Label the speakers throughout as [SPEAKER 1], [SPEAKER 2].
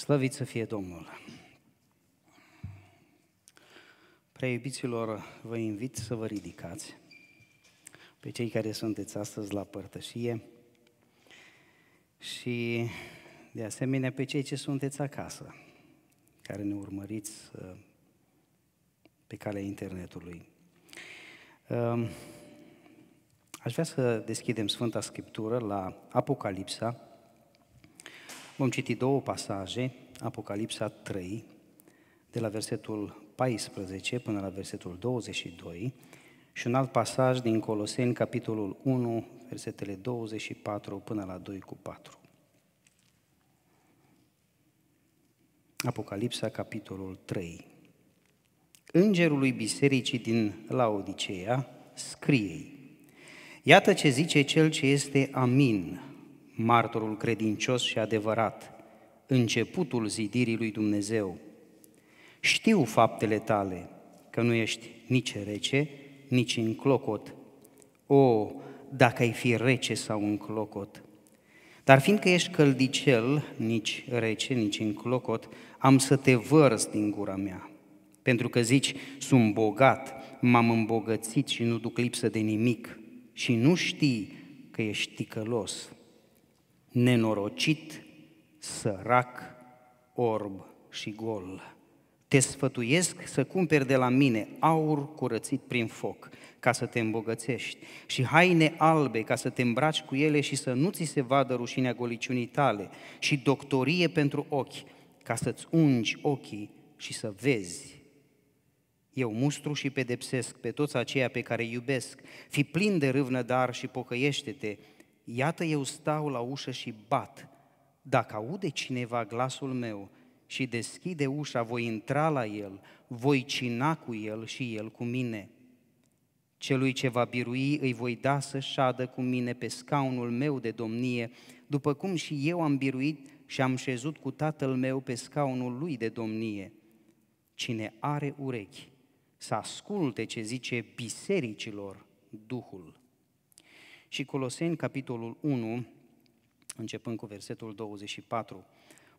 [SPEAKER 1] Slăvit să fie Domnul! Preiubiților, vă invit să vă ridicați pe cei care sunteți astăzi la părtășie și de asemenea pe cei ce sunteți acasă, care ne urmăriți uh, pe calea internetului. Um, aș vrea să deschidem Sfânta Scriptură la Apocalipsa, Vom citi două pasaje, Apocalipsa 3, de la versetul 14 până la versetul 22, și un alt pasaj din Coloseni, capitolul 1, versetele 24 până la 2 cu 4. Apocalipsa, capitolul 3. Îngerului bisericii din Laodicea, scrie: Iată ce zice cel ce este Amin, martorul credincios și adevărat, începutul zidirii lui Dumnezeu. Știu faptele tale, că nu ești nici rece, nici în clocot. O, dacă ai fi rece sau în clocot! Dar fiindcă ești căldicel, nici rece, nici în clocot, am să te vărs din gura mea. Pentru că zici, sunt bogat, m-am îmbogățit și nu duc lipsă de nimic și nu știi că ești ticălos nenorocit, sărac, orb și gol. Te sfătuiesc să cumperi de la mine aur curățit prin foc, ca să te îmbogățești, și haine albe ca să te îmbraci cu ele și să nu ți se vadă rușinea goliciunii tale, și doctorie pentru ochi, ca să-ți ungi ochii și să vezi. Eu mustru și pedepsesc pe toți aceia pe care iubesc. Fi plin de râvnă dar și pocăiește-te, Iată eu stau la ușă și bat. Dacă aude cineva glasul meu și deschide ușa, voi intra la el, voi cina cu el și el cu mine. Celui ce va birui îi voi da să șadă cu mine pe scaunul meu de domnie, după cum și eu am biruit și am șezut cu tatăl meu pe scaunul lui de domnie. Cine are urechi, să asculte ce zice bisericilor Duhul și Coloseni, capitolul 1, începând cu versetul 24.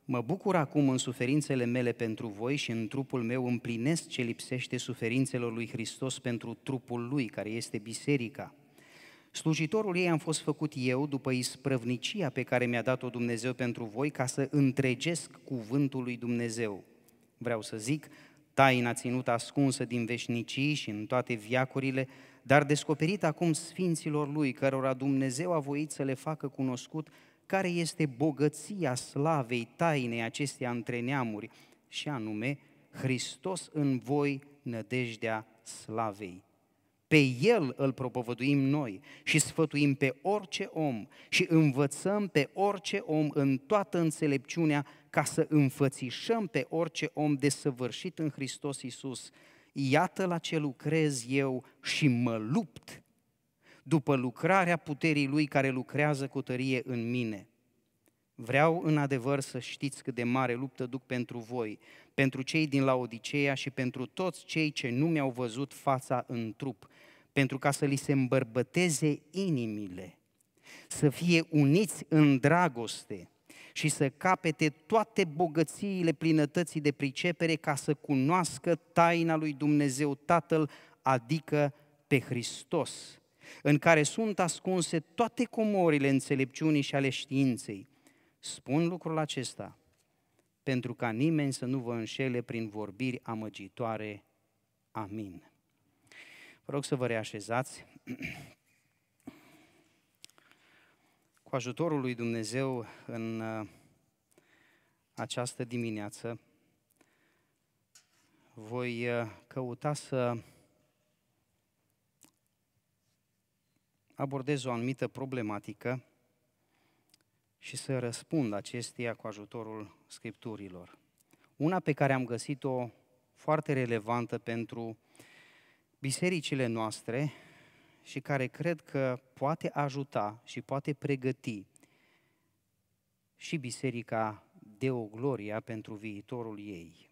[SPEAKER 1] Mă bucur acum în suferințele mele pentru voi și în trupul meu împlinesc ce lipsește suferințelor lui Hristos pentru trupul lui, care este biserica. Slujitorul ei am fost făcut eu după isprăvnicia pe care mi-a dat-o Dumnezeu pentru voi ca să întregesc cuvântul lui Dumnezeu. Vreau să zic, taina ținută ascunsă din veșnicii și în toate viacurile, dar descoperit acum sfinților lui, cărora Dumnezeu a voit să le facă cunoscut care este bogăția slavei tainei acestea între neamuri, și anume Hristos în voi, nădejdea slavei. Pe El îl propovăduim noi și sfătuim pe orice om și învățăm pe orice om în toată înțelepciunea ca să înfățișăm pe orice om desăvârșit în Hristos Iisus, iată la ce lucrez eu și mă lupt după lucrarea puterii lui care lucrează cu tărie în mine. Vreau în adevăr să știți cât de mare luptă duc pentru voi, pentru cei din Laodiceea și pentru toți cei ce nu mi-au văzut fața în trup, pentru ca să li se îmbărbăteze inimile, să fie uniți în dragoste, și să capete toate bogățiile plinătății de pricepere ca să cunoască taina lui Dumnezeu Tatăl, adică pe Hristos, în care sunt ascunse toate comorile înțelepciunii și ale științei. Spun lucrul acesta pentru ca nimeni să nu vă înșele prin vorbiri amăgitoare. Amin. Vă rog să vă reașezați. cu ajutorul lui Dumnezeu în uh, această dimineață voi uh, căuta să abordez o anumită problematică și să răspund acesteia cu ajutorul scripturilor. Una pe care am găsit-o foarte relevantă pentru bisericile noastre și care cred că poate ajuta și poate pregăti și biserica de o gloria pentru viitorul ei.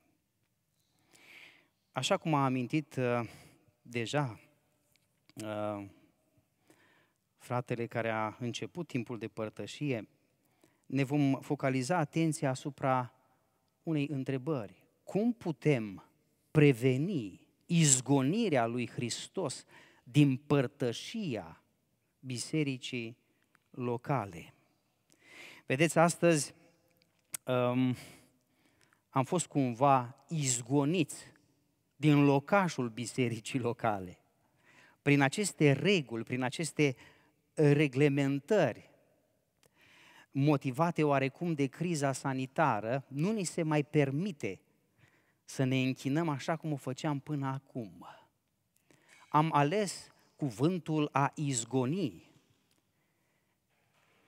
[SPEAKER 1] Așa cum a amintit uh, deja uh, fratele care a început timpul de părtășie, ne vom focaliza atenția asupra unei întrebări. Cum putem preveni izgonirea lui Hristos din părtășia bisericii locale. Vedeți, astăzi um, am fost cumva izgoniți din locașul bisericii locale. Prin aceste reguli, prin aceste reglementări, motivate oarecum de criza sanitară, nu ni se mai permite să ne închinăm așa cum o făceam până acum am ales cuvântul a izgoni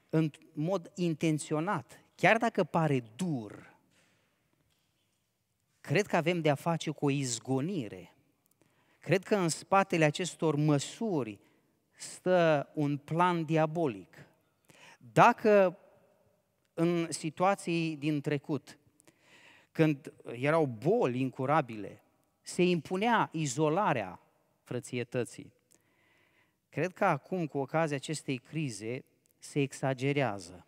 [SPEAKER 1] în mod intenționat, chiar dacă pare dur, cred că avem de-a face cu o izgonire. Cred că în spatele acestor măsuri stă un plan diabolic. Dacă în situații din trecut, când erau boli incurabile, se impunea izolarea frățietății. Cred că acum, cu ocazia acestei crize, se exagerează.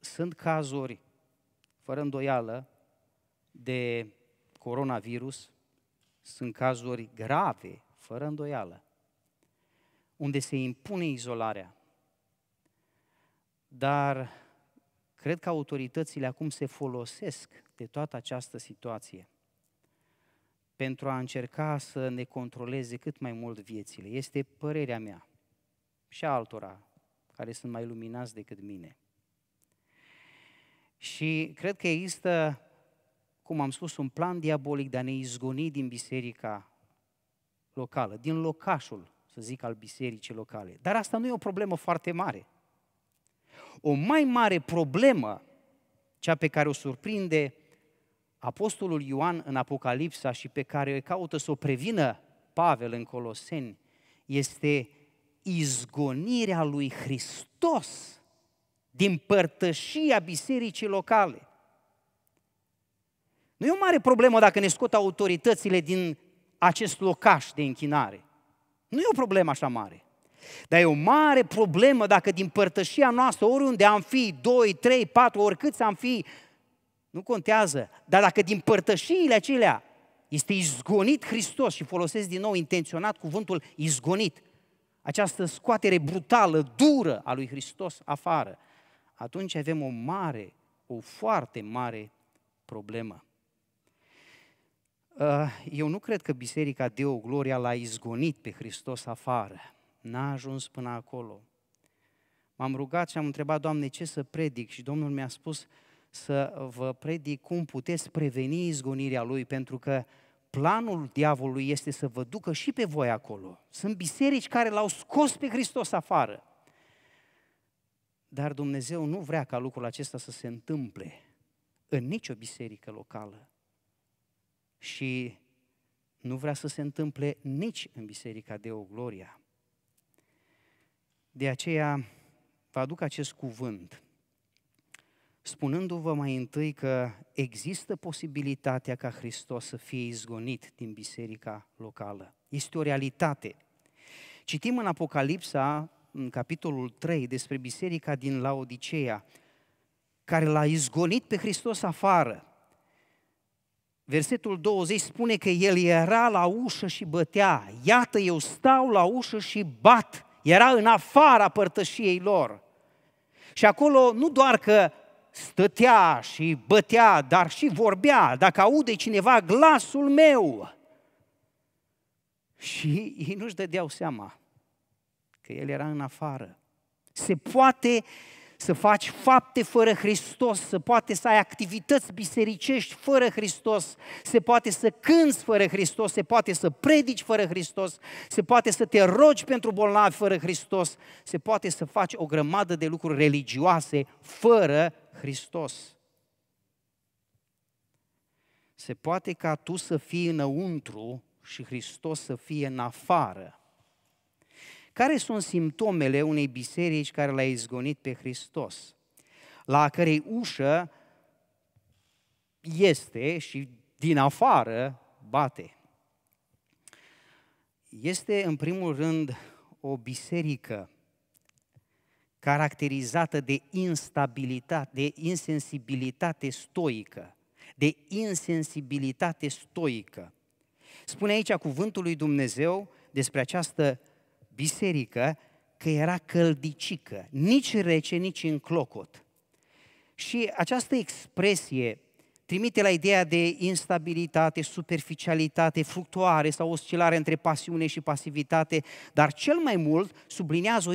[SPEAKER 1] Sunt cazuri, fără îndoială, de coronavirus, sunt cazuri grave, fără îndoială, unde se impune izolarea. Dar cred că autoritățile acum se folosesc de toată această situație pentru a încerca să ne controleze cât mai mult viețile. Este părerea mea și a altora care sunt mai luminați decât mine. Și cred că există, cum am spus, un plan diabolic de a ne izgoni din biserica locală, din locașul, să zic, al bisericii locale. Dar asta nu e o problemă foarte mare. O mai mare problemă, cea pe care o surprinde apostolul Ioan în Apocalipsa și pe care caută să o prevină Pavel în Coloseni, este izgonirea lui Hristos din părtășia bisericii locale. Nu e o mare problemă dacă ne scot autoritățile din acest locaș de închinare. Nu e o problemă așa mare. Dar e o mare problemă dacă din părtășia noastră, oriunde am fi, 2, 3, 4, oricât am fi, nu contează. Dar dacă din părtășiile acelea este izgonit Hristos și folosesc din nou intenționat cuvântul izgonit, această scoatere brutală, dură a lui Hristos afară, atunci avem o mare, o foarte mare problemă. Uh, eu nu cred că biserica Deo Gloria l-a izgonit pe Hristos afară. N-a ajuns până acolo. M-am rugat și am întrebat, Doamne, ce să predic? Și Domnul mi-a spus, să vă predic cum puteți preveni izgonirea lui, pentru că planul diavolului este să vă ducă și pe voi acolo. Sunt biserici care l-au scos pe Hristos afară. Dar Dumnezeu nu vrea ca lucrul acesta să se întâmple în nicio biserică locală. Și nu vrea să se întâmple nici în biserica de o Gloria. De aceea vă aduc acest cuvânt spunându-vă mai întâi că există posibilitatea ca Hristos să fie izgonit din biserica locală. Este o realitate. Citim în Apocalipsa, în capitolul 3, despre biserica din Laodicea, care l-a izgonit pe Hristos afară. Versetul 20 spune că el era la ușă și bătea. Iată, eu stau la ușă și bat. Era în afara părtășiei lor. Și acolo nu doar că stătea și bătea, dar și vorbea, dacă aude cineva glasul meu. Și ei nu-și dădeau seama că el era în afară. Se poate să faci fapte fără Hristos, să poate să ai activități bisericești fără Hristos, se poate să cânți fără Hristos, se poate să predici fără Hristos, se poate să te rogi pentru bolnavi fără Hristos, se poate să faci o grămadă de lucruri religioase fără Hristos. Se poate ca tu să fii înăuntru și Hristos să fie în afară. Care sunt simptomele unei biserici care l-a izgonit pe Hristos? La cărei ușă este și din afară bate. Este, în primul rând, o biserică caracterizată de instabilitate, de insensibilitate stoică, de insensibilitate stoică. Spune aici cuvântul lui Dumnezeu despre această biserică că era căldicică, nici rece, nici în clocot. Și această expresie trimite la ideea de instabilitate, superficialitate, fluctuare sau oscilare între pasiune și pasivitate, dar cel mai mult sublinează o,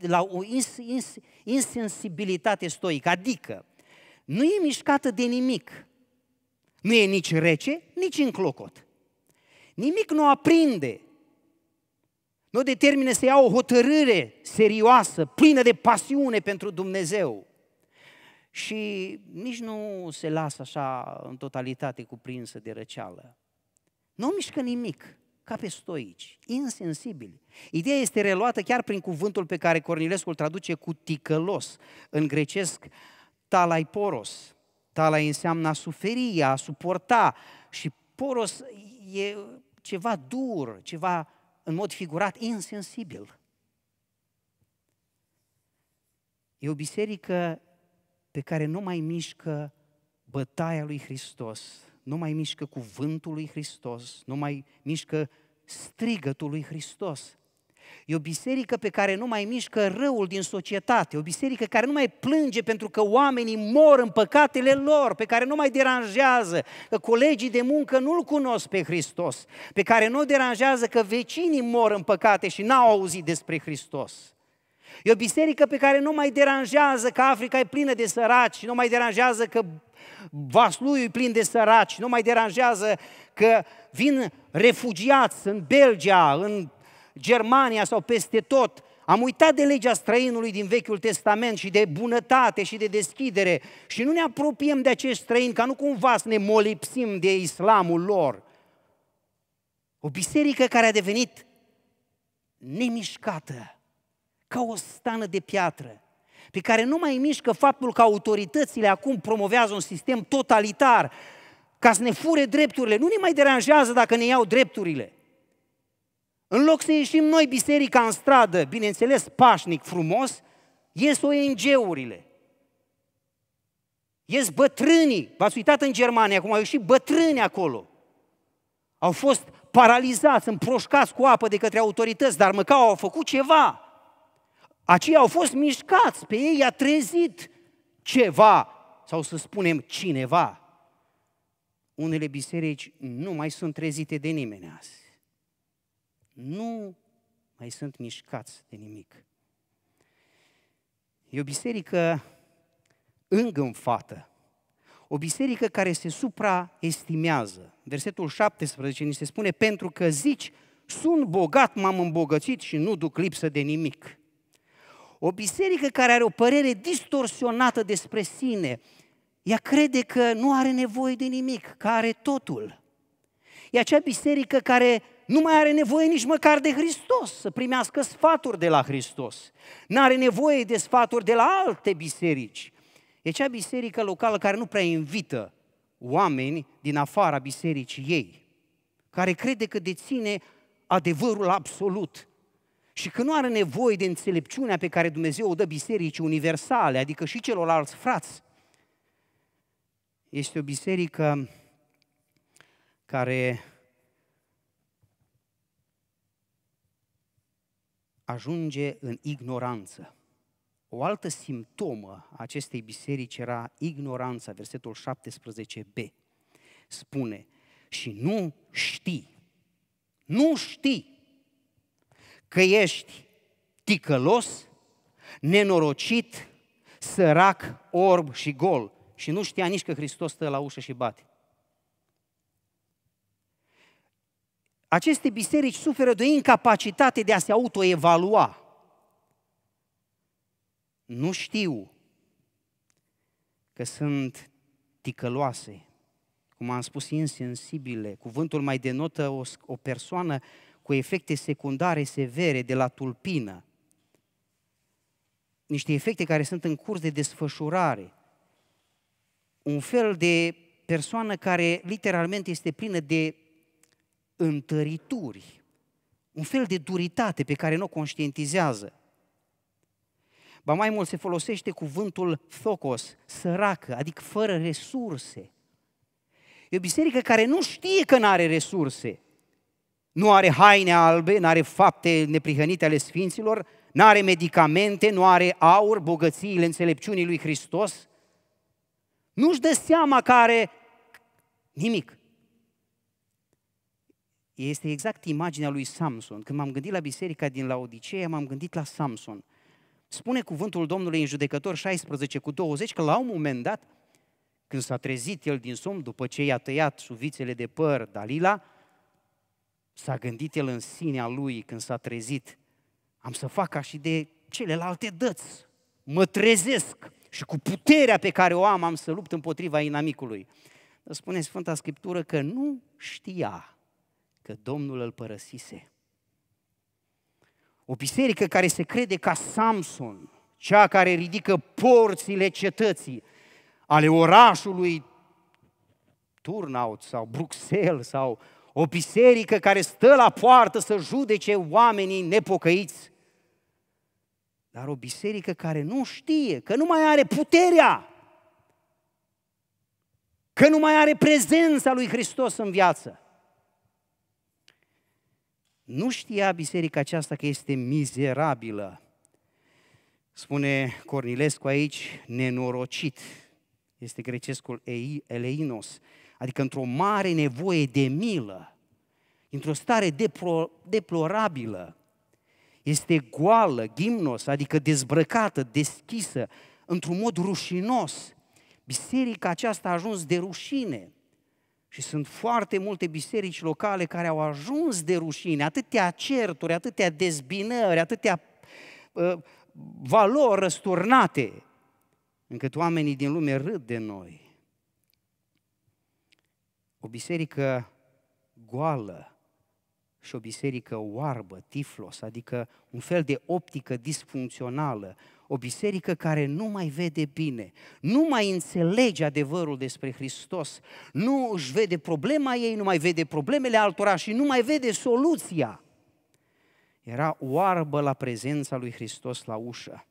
[SPEAKER 1] la o ins, ins, insensibilitate stoică, adică nu e mișcată de nimic, nu e nici rece, nici în clocot. Nimic nu aprinde nu determină să ia o hotărâre serioasă, plină de pasiune pentru Dumnezeu. Și nici nu se lasă așa în totalitate cuprinsă de răceală. Nu mișcă nimic, ca pe stoici, insensibili. Ideea este reluată chiar prin cuvântul pe care Cornilescu îl traduce cu ticălos, în grecesc talaiporos. Talai înseamnă a suferi, a suporta și poros e ceva dur, ceva în mod figurat, insensibil. E o biserică pe care nu mai mișcă bătaia lui Hristos, nu mai mișcă cuvântul lui Hristos, nu mai mișcă strigătul lui Hristos. E o biserică pe care nu mai mișcă răul din societate, o biserică care nu mai plânge pentru că oamenii mor în păcatele lor, pe care nu mai deranjează, că colegii de muncă nu-L cunosc pe Hristos, pe care nu deranjează că vecinii mor în păcate și n-au auzit despre Hristos. E o biserică pe care nu mai deranjează că Africa e plină de săraci, nu mai deranjează că Vaslui e plin de săraci, nu mai deranjează că vin refugiați în Belgia, în Germania sau peste tot. Am uitat de legea străinului din Vechiul Testament și de bunătate și de deschidere și nu ne apropiem de acești străini ca nu cumva să ne molipsim de islamul lor. O biserică care a devenit nemișcată, ca o stană de piatră, pe care nu mai mișcă faptul că autoritățile acum promovează un sistem totalitar ca să ne fure drepturile. Nu ne mai deranjează dacă ne iau drepturile. În loc să ieșim noi biserica în stradă, bineînțeles pașnic, frumos, ies ONG-urile. Ies bătrânii. V-ați uitat în Germania, acum au ieșit bătrâni acolo. Au fost paralizați, împroșcați cu apă de către autorități, dar măcar au făcut ceva. Aceia au fost mișcați, pe ei i-a trezit ceva, sau să spunem cineva. Unele biserici nu mai sunt trezite de nimeni azi nu mai sunt mișcați de nimic. E o biserică îngânfată, o biserică care se supraestimează. Versetul 17 ni se spune, pentru că zici, sunt bogat, m-am îmbogățit și nu duc lipsă de nimic. O biserică care are o părere distorsionată despre sine, ea crede că nu are nevoie de nimic, că are totul. E acea biserică care nu mai are nevoie nici măcar de Hristos, să primească sfaturi de la Hristos. Nu are nevoie de sfaturi de la alte biserici. E cea biserică locală care nu prea invită oameni din afara bisericii ei, care crede că deține adevărul absolut și că nu are nevoie de înțelepciunea pe care Dumnezeu o dă bisericii universale, adică și celorlalți frați. Este o biserică care ajunge în ignoranță. O altă simptomă a acestei biserici era ignoranța, versetul 17b. Spune, și nu știi, nu știi că ești ticălos, nenorocit, sărac, orb și gol. Și nu știa nici că Hristos stă la ușă și bate. Aceste biserici suferă de o incapacitate de a se autoevalua. Nu știu că sunt ticăloase, cum am spus, insensibile. Cuvântul mai denotă o, o persoană cu efecte secundare severe de la tulpină. Niște efecte care sunt în curs de desfășurare. Un fel de persoană care literalmente este plină de întărituri, un fel de duritate pe care nu o conștientizează. Ba mai mult se folosește cuvântul focos, săracă, adică fără resurse. E o biserică care nu știe că nu are resurse. Nu are haine albe, nu are fapte neprihănite ale sfinților, nu are medicamente, nu are aur, bogățiile înțelepciunii lui Hristos. Nu-și dă seama că are nimic este exact imaginea lui Samson. Când m-am gândit la biserica din Laodiceea, m-am gândit la Samson. Spune cuvântul Domnului în judecător 16 cu 20 că la un moment dat, când s-a trezit el din somn, după ce i-a tăiat suvițele de păr Dalila, s-a gândit el în sinea lui când s-a trezit, am să fac ca și de celelalte dăți, mă trezesc și cu puterea pe care o am, am să lupt împotriva inamicului. Spune Sfânta Scriptură că nu știa că Domnul îl părăsise. O biserică care se crede ca Samson, cea care ridică porțile cetății, ale orașului Turnout sau Bruxelles sau o biserică care stă la poartă să judece oamenii nepocăiți, dar o biserică care nu știe că nu mai are puterea, că nu mai are prezența lui Hristos în viață. Nu știa biserica aceasta că este mizerabilă. Spune Cornilescu aici, nenorocit. Este grecescul eleinos, adică într-o mare nevoie de milă, într-o stare deplorabilă. Este goală, gimnos, adică dezbrăcată, deschisă, într-un mod rușinos. Biserica aceasta a ajuns de rușine. Și sunt foarte multe biserici locale care au ajuns de rușine, atâtea certuri, atâtea dezbinări, atâtea uh, valori răsturnate, încât oamenii din lume râd de noi. O biserică goală și o biserică oarbă, tiflos, adică un fel de optică disfuncțională, o biserică care nu mai vede bine, nu mai înțelege adevărul despre Hristos, nu își vede problema ei, nu mai vede problemele altora și nu mai vede soluția. Era oarbă la prezența lui Hristos la ușă,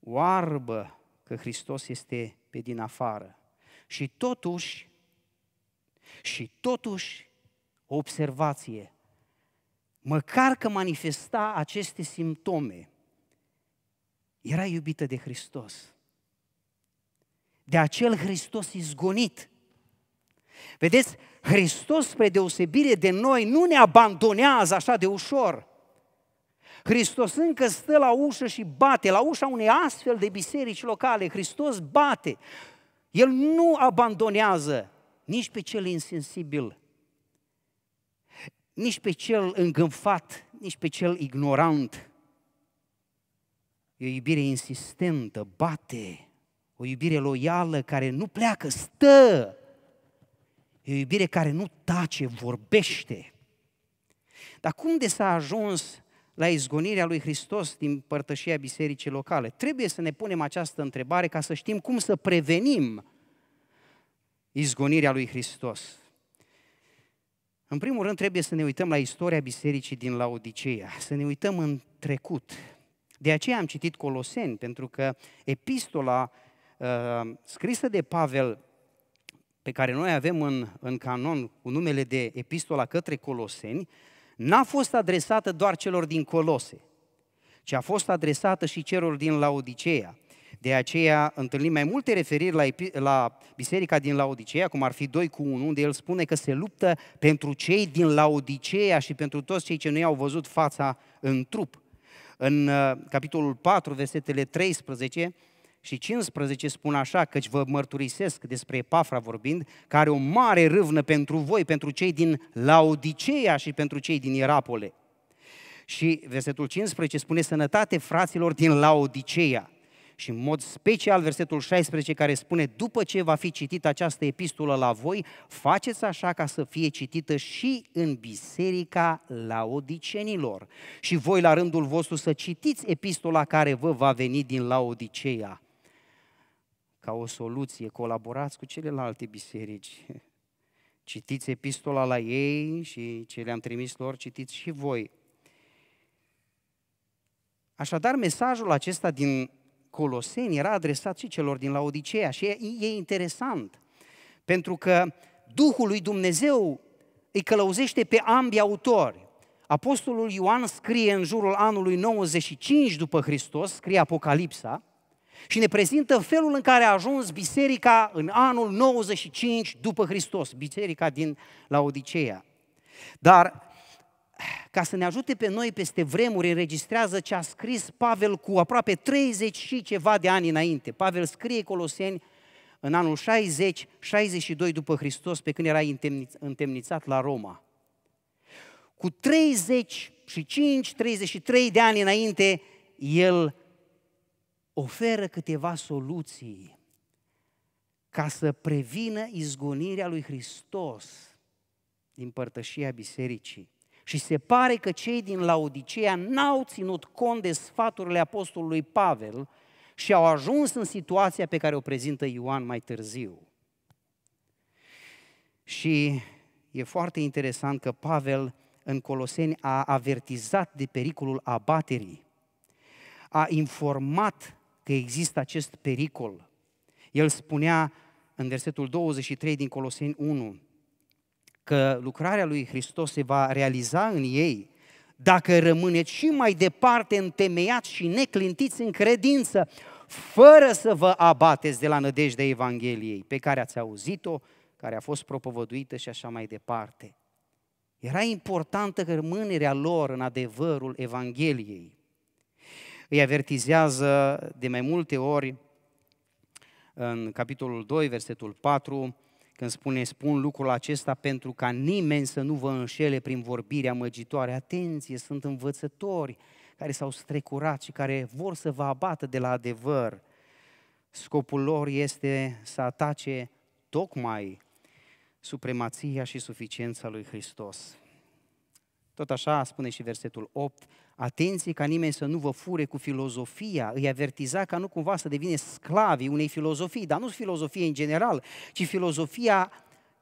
[SPEAKER 1] oarbă că Hristos este pe din afară. Și totuși, și totuși, o observație, măcar că manifesta aceste simptome – era iubită de Hristos. De acel Hristos izgonit. Vedeți, Hristos, spre deosebire de noi, nu ne abandonează așa de ușor. Hristos încă stă la ușă și bate, la ușa unei astfel de biserici locale. Hristos bate. El nu abandonează nici pe cel insensibil, nici pe cel îngânfat, nici pe cel ignorant. E o iubire insistentă, bate, o iubire loială care nu pleacă, stă. E o iubire care nu tace, vorbește. Dar cum de s-a ajuns la izgonirea lui Hristos din părtășia bisericii locale? Trebuie să ne punem această întrebare ca să știm cum să prevenim izgonirea lui Hristos. În primul rând trebuie să ne uităm la istoria bisericii din Laodiceea, să ne uităm în trecut, de aceea am citit Coloseni, pentru că epistola uh, scrisă de Pavel, pe care noi avem în, în canon cu numele de epistola către Coloseni, n-a fost adresată doar celor din Colose, ci a fost adresată și celor din Laodicea. De aceea întâlnim mai multe referiri la, la biserica din Laodicea, cum ar fi 2 cu 1, unde el spune că se luptă pentru cei din Laodicea și pentru toți cei ce nu i-au văzut fața în trup în uh, capitolul 4, versetele 13 și 15 spun așa, căci vă mărturisesc despre Epafra vorbind, care o mare râvnă pentru voi, pentru cei din Laodiceea și pentru cei din Ierapole. Și versetul 15 spune sănătate fraților din Laodiceea și în mod special versetul 16 care spune după ce va fi citită această epistolă la voi, faceți așa ca să fie citită și în biserica laodicenilor. Și voi la rândul vostru să citiți epistola care vă va veni din Laodiceea. Ca o soluție, colaborați cu celelalte biserici. Citiți epistola la ei și ce le-am trimis lor, citiți și voi. Așadar, mesajul acesta din Coloseni era adresat și celor din Laodicea și e, e interesant, pentru că Duhul lui Dumnezeu îi călăuzește pe ambii autori. Apostolul Ioan scrie în jurul anului 95 după Hristos, scrie Apocalipsa, și ne prezintă felul în care a ajuns biserica în anul 95 după Hristos, biserica din Laodiceea. Dar ca să ne ajute pe noi peste vremuri, înregistrează ce a scris Pavel cu aproape 30 și ceva de ani înainte. Pavel scrie Coloseni în anul 60, 62 după Hristos, pe când era întemnițat la Roma. Cu 35, 33 de ani înainte, el oferă câteva soluții ca să prevină izgonirea lui Hristos din părtășia bisericii. Și se pare că cei din Laodicea n-au ținut cont de sfaturile apostolului Pavel și au ajuns în situația pe care o prezintă Ioan mai târziu. Și e foarte interesant că Pavel în Coloseni a avertizat de pericolul abaterii, a informat că există acest pericol. El spunea în versetul 23 din Coloseni 1, că lucrarea lui Hristos se va realiza în ei dacă rămâneți și mai departe întemeiați și neclintiți în credință, fără să vă abateți de la nădejdea Evangheliei pe care ați auzit-o, care a fost propovăduită și așa mai departe. Era importantă rămânerea lor în adevărul Evangheliei. Îi avertizează de mai multe ori în capitolul 2, versetul 4, când spune, spun lucrul acesta pentru ca nimeni să nu vă înșele prin vorbirea măgitoare. Atenție, sunt învățători care s-au strecurat și care vor să vă abată de la adevăr. Scopul lor este să atace tocmai supremația și suficiența lui Hristos. Tot așa spune și versetul 8, Atenție ca nimeni să nu vă fure cu filozofia, îi avertiza ca nu cumva să devine sclavii unei filozofii, dar nu filozofie în general, ci filozofia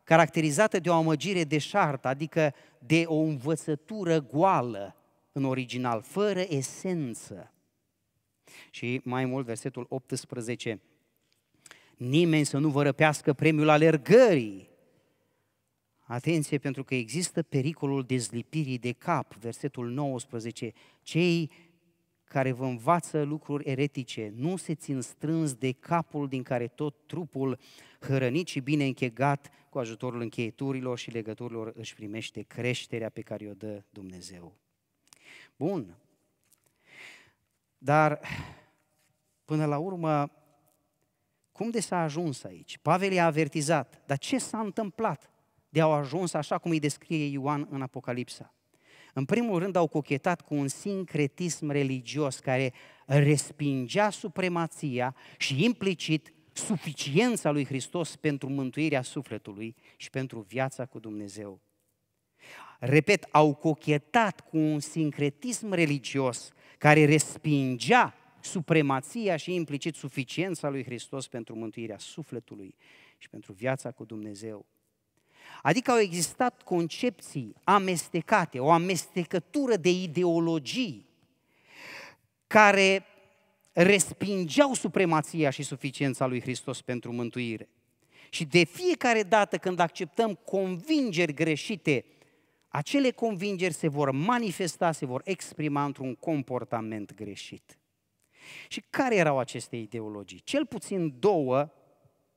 [SPEAKER 1] caracterizată de o amăgire șartă, adică de o învățătură goală în original, fără esență. Și mai mult, versetul 18, nimeni să nu vă răpească premiul alergării, Atenție, pentru că există pericolul dezlipirii de cap, versetul 19. Cei care vă învață lucruri eretice nu se țin strâns de capul din care tot trupul hrănit și bine închegat cu ajutorul încheieturilor și legăturilor își primește creșterea pe care o dă Dumnezeu. Bun. Dar, până la urmă, cum de s-a ajuns aici? Pavel i-a avertizat, dar ce s-a întâmplat? de au ajuns așa cum îi descrie Ioan în Apocalipsa. În primul rând au cochetat cu un sincretism religios care respingea supremația și implicit suficiența lui Hristos pentru mântuirea sufletului și pentru viața cu Dumnezeu. Repet, au cochetat cu un sincretism religios care respingea supremația și implicit suficiența lui Hristos pentru mântuirea sufletului și pentru viața cu Dumnezeu. Adică au existat concepții amestecate, o amestecătură de ideologii care respingeau supremația și suficiența lui Hristos pentru mântuire. Și de fiecare dată când acceptăm convingeri greșite, acele convingeri se vor manifesta, se vor exprima într-un comportament greșit. Și care erau aceste ideologii? Cel puțin două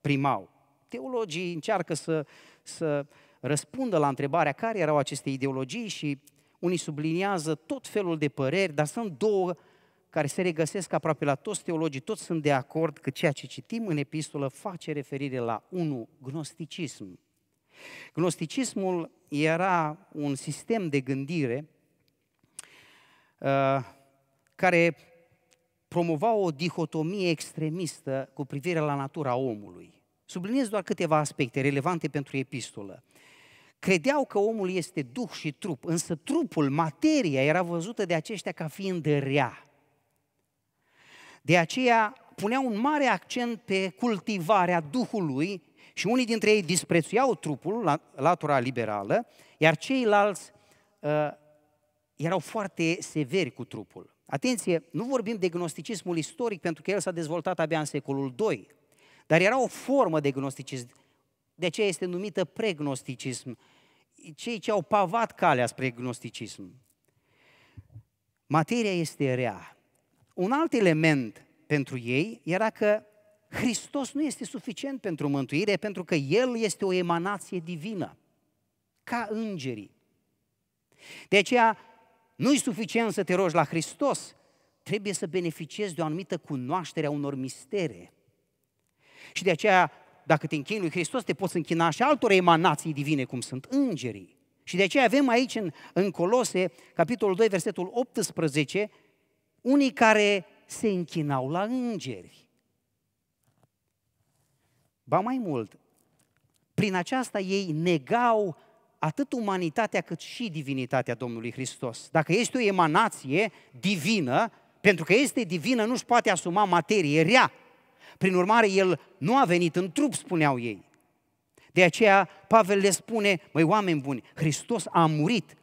[SPEAKER 1] primau. Teologii încearcă să, să răspundă la întrebarea care erau aceste ideologii și unii subliniază tot felul de păreri, dar sunt două care se regăsesc aproape la toți teologii, toți sunt de acord că ceea ce citim în epistolă face referire la, unul, gnosticism. Gnosticismul era un sistem de gândire uh, care promova o dihotomie extremistă cu privire la natura omului. Subliniez doar câteva aspecte relevante pentru epistolă. Credeau că omul este duh și trup, însă trupul, materia, era văzută de aceștia ca fiind rea. De aceea punea un mare accent pe cultivarea Duhului și unii dintre ei disprețuiau trupul, latura liberală, iar ceilalți uh, erau foarte severi cu trupul. Atenție, nu vorbim de gnosticismul istoric pentru că el s-a dezvoltat abia în secolul II. Dar era o formă de gnosticism. De aceea este numită pregnosticism. Cei ce au pavat calea spre gnosticism. Materia este rea. Un alt element pentru ei era că Hristos nu este suficient pentru mântuire, pentru că El este o emanație divină, ca îngerii. De aceea, nu-i suficient să te rogi la Hristos, trebuie să beneficiezi de o anumită cunoaștere a unor mistere. Și de aceea, dacă te închini lui Hristos, te poți închina și altor emanații divine, cum sunt îngerii. Și de aceea avem aici în, în Colose, capitolul 2, versetul 18, unii care se închinau la îngeri. Ba mai mult, prin aceasta ei negau atât umanitatea cât și divinitatea Domnului Hristos. Dacă este o emanație divină, pentru că este divină, nu-și poate asuma materie rea, prin urmare, el nu a venit în trup, spuneau ei. De aceea Pavel le spune, măi oameni buni, Hristos a murit,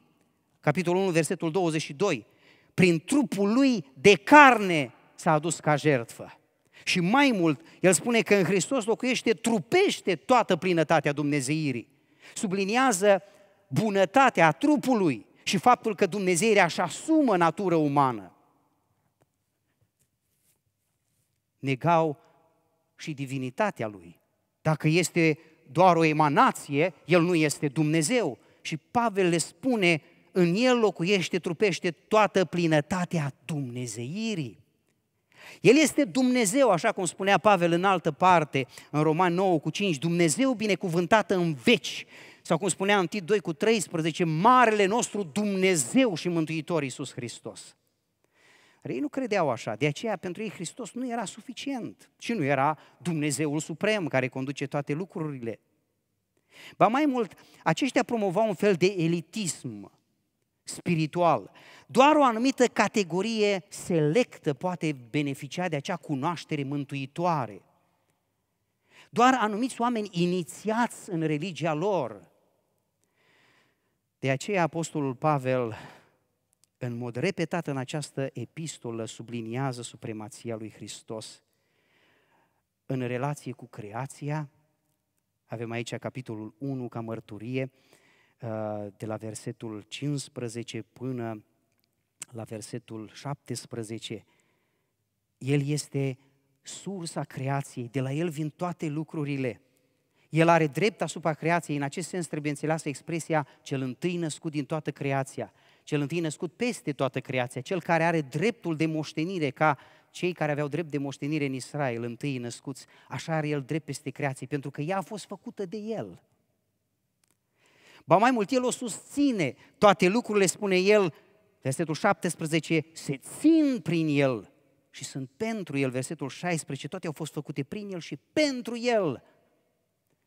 [SPEAKER 1] capitolul 1, versetul 22, prin trupul lui de carne s-a adus ca jertfă. Și mai mult, el spune că în Hristos locuiește, trupește toată plinătatea Dumnezeirii. Subliniază bunătatea trupului și faptul că Dumnezeirea așa asumă natură umană. Negau și divinitatea lui. Dacă este doar o emanație, el nu este Dumnezeu. Și Pavel le spune, în el locuiește, trupește toată plinătatea Dumnezeirii. El este Dumnezeu, așa cum spunea Pavel în altă parte, în Roman 9 cu 5, Dumnezeu binecuvântată în veci, sau cum spunea în Tit 2 cu 13, Marele nostru Dumnezeu și Mântuitor Iisus Hristos. Ei nu credeau așa, de aceea pentru ei Hristos nu era suficient și nu era Dumnezeul Suprem care conduce toate lucrurile. Ba mai mult, aceștia promovau un fel de elitism spiritual. Doar o anumită categorie selectă poate beneficia de acea cunoaștere mântuitoare. Doar anumiți oameni inițiați în religia lor. De aceea Apostolul Pavel în mod repetat în această epistolă subliniază supremația lui Hristos în relație cu creația. Avem aici capitolul 1 ca mărturie, uh, de la versetul 15 până la versetul 17. El este sursa creației, de la el vin toate lucrurile. El are drept asupra creației, în acest sens trebuie înțeleasă expresia cel întâi născut din toată creația cel întâi născut peste toată creația, cel care are dreptul de moștenire ca cei care aveau drept de moștenire în Israel, întâi născuți, așa are el drept peste creație, pentru că ea a fost făcută de el. Ba mai mult, el o susține, toate lucrurile, spune el, versetul 17, se țin prin el și sunt pentru el, versetul 16, toate au fost făcute prin el și pentru el.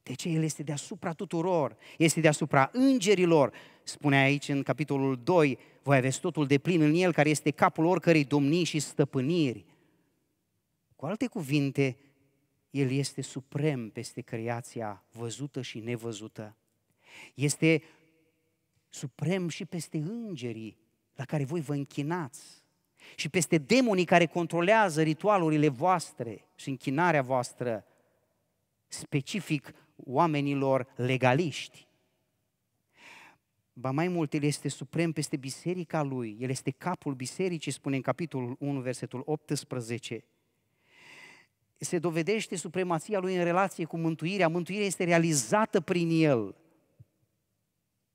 [SPEAKER 1] De ce El este deasupra tuturor, este deasupra îngerilor. Spune aici în capitolul 2, voi aveți totul de plin în El, care este capul oricărei domnii și stăpâniri. Cu alte cuvinte, El este suprem peste creația văzută și nevăzută. Este suprem și peste îngerii la care voi vă închinați și peste demonii care controlează ritualurile voastre și închinarea voastră. Specific, oamenilor legaliști. Ba mai mult, El este suprem peste biserica Lui, El este capul bisericii, spune în capitolul 1, versetul 18. Se dovedește supremația Lui în relație cu mântuirea, mântuirea este realizată prin El.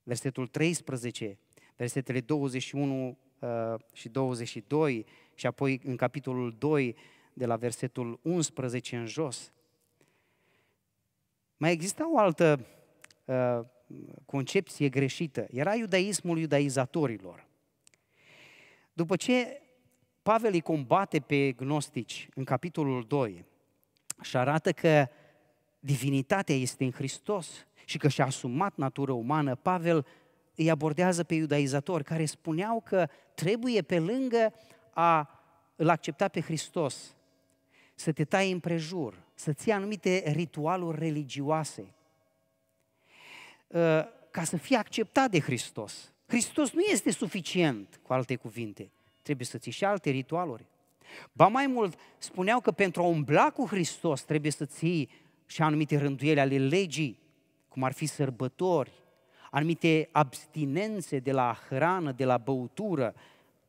[SPEAKER 1] Versetul 13, versetele 21 și 22 uh, și apoi în capitolul 2 de la versetul 11 în jos. Mai exista o altă uh, concepție greșită. Era iudaismul iudaizatorilor. După ce Pavel îi combate pe gnostici în capitolul 2 și arată că divinitatea este în Hristos și că și-a asumat natura umană, Pavel îi abordează pe iudaizatori care spuneau că trebuie pe lângă a îl accepta pe Hristos, să te tai împrejur, să-ți ia anumite ritualuri religioase, uh, ca să fie acceptat de Hristos. Hristos nu este suficient, cu alte cuvinte. Trebuie să ții și alte ritualuri. Ba mai mult, spuneau că pentru a umbla cu Hristos trebuie să ții și anumite rânduieli ale legii, cum ar fi sărbători, anumite abstinențe de la hrană, de la băutură,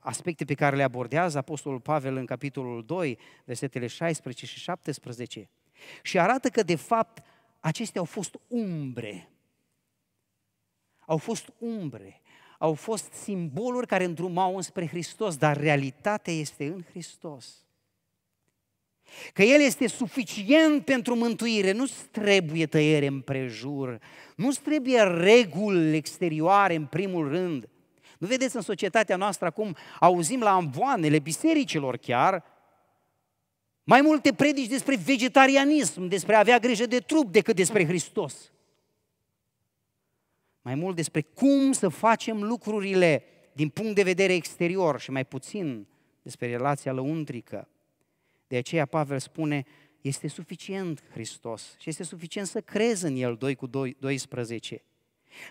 [SPEAKER 1] aspecte pe care le abordează Apostolul Pavel în capitolul 2, versetele 16 și 17. Și arată că, de fapt, acestea au fost umbre. Au fost umbre. Au fost simboluri care îndrumau înspre Hristos, dar realitatea este în Hristos. Că El este suficient pentru mântuire, nu trebuie tăiere împrejur, nu trebuie reguli exterioare în primul rând, nu vedeți în societatea noastră acum, auzim la amvoanele bisericilor chiar, mai multe predici despre vegetarianism, despre a avea grijă de trup, decât despre Hristos. Mai mult despre cum să facem lucrurile din punct de vedere exterior și mai puțin despre relația lăuntrică. De aceea Pavel spune, este suficient Hristos și este suficient să crezi în El 2 cu 12.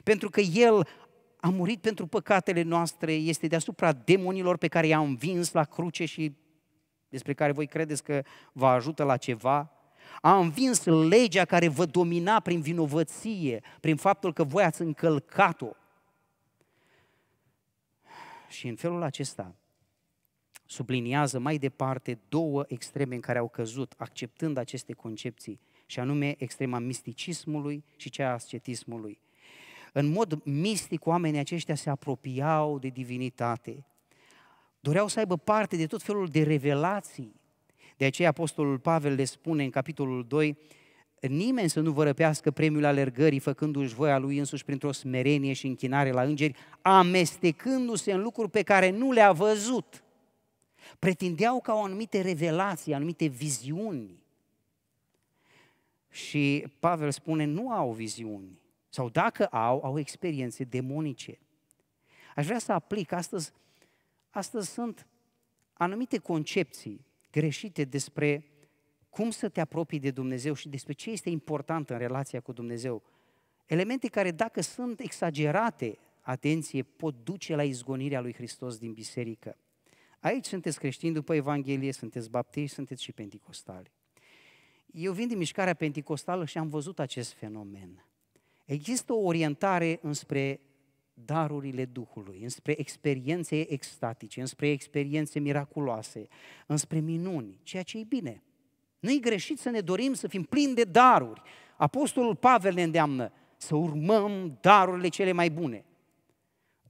[SPEAKER 1] Pentru că El a murit pentru păcatele noastre, este deasupra demonilor pe care i-a învins la cruce și despre care voi credeți că vă ajută la ceva, a învins legea care vă domina prin vinovăție, prin faptul că voi ați încălcat-o. Și în felul acesta subliniază mai departe două extreme în care au căzut, acceptând aceste concepții, și anume extrema misticismului și cea ascetismului. În mod mistic, oamenii aceștia se apropiau de divinitate. Doreau să aibă parte de tot felul de revelații. De aceea Apostolul Pavel le spune în capitolul 2, nimeni să nu vă răpească premiul alergării, făcându-și voia lui însuși printr-o smerenie și închinare la îngeri, amestecându-se în lucruri pe care nu le-a văzut. Pretindeau ca o anumite revelații, anumite viziuni. Și Pavel spune, nu au viziuni, sau dacă au, au experiențe demonice. Aș vrea să aplic astăzi, astăzi sunt anumite concepții greșite despre cum să te apropii de Dumnezeu și despre ce este important în relația cu Dumnezeu. Elemente care, dacă sunt exagerate, atenție, pot duce la izgonirea lui Hristos din biserică. Aici sunteți creștini după Evanghelie, sunteți baptiști, sunteți și penticostali. Eu vin din mișcarea penticostală și am văzut acest fenomen. Există o orientare înspre darurile Duhului, înspre experiențe extatice, înspre experiențe miraculoase, înspre minuni, ceea ce e bine. Nu-i greșit să ne dorim să fim plini de daruri. Apostolul Pavel ne îndeamnă să urmăm darurile cele mai bune.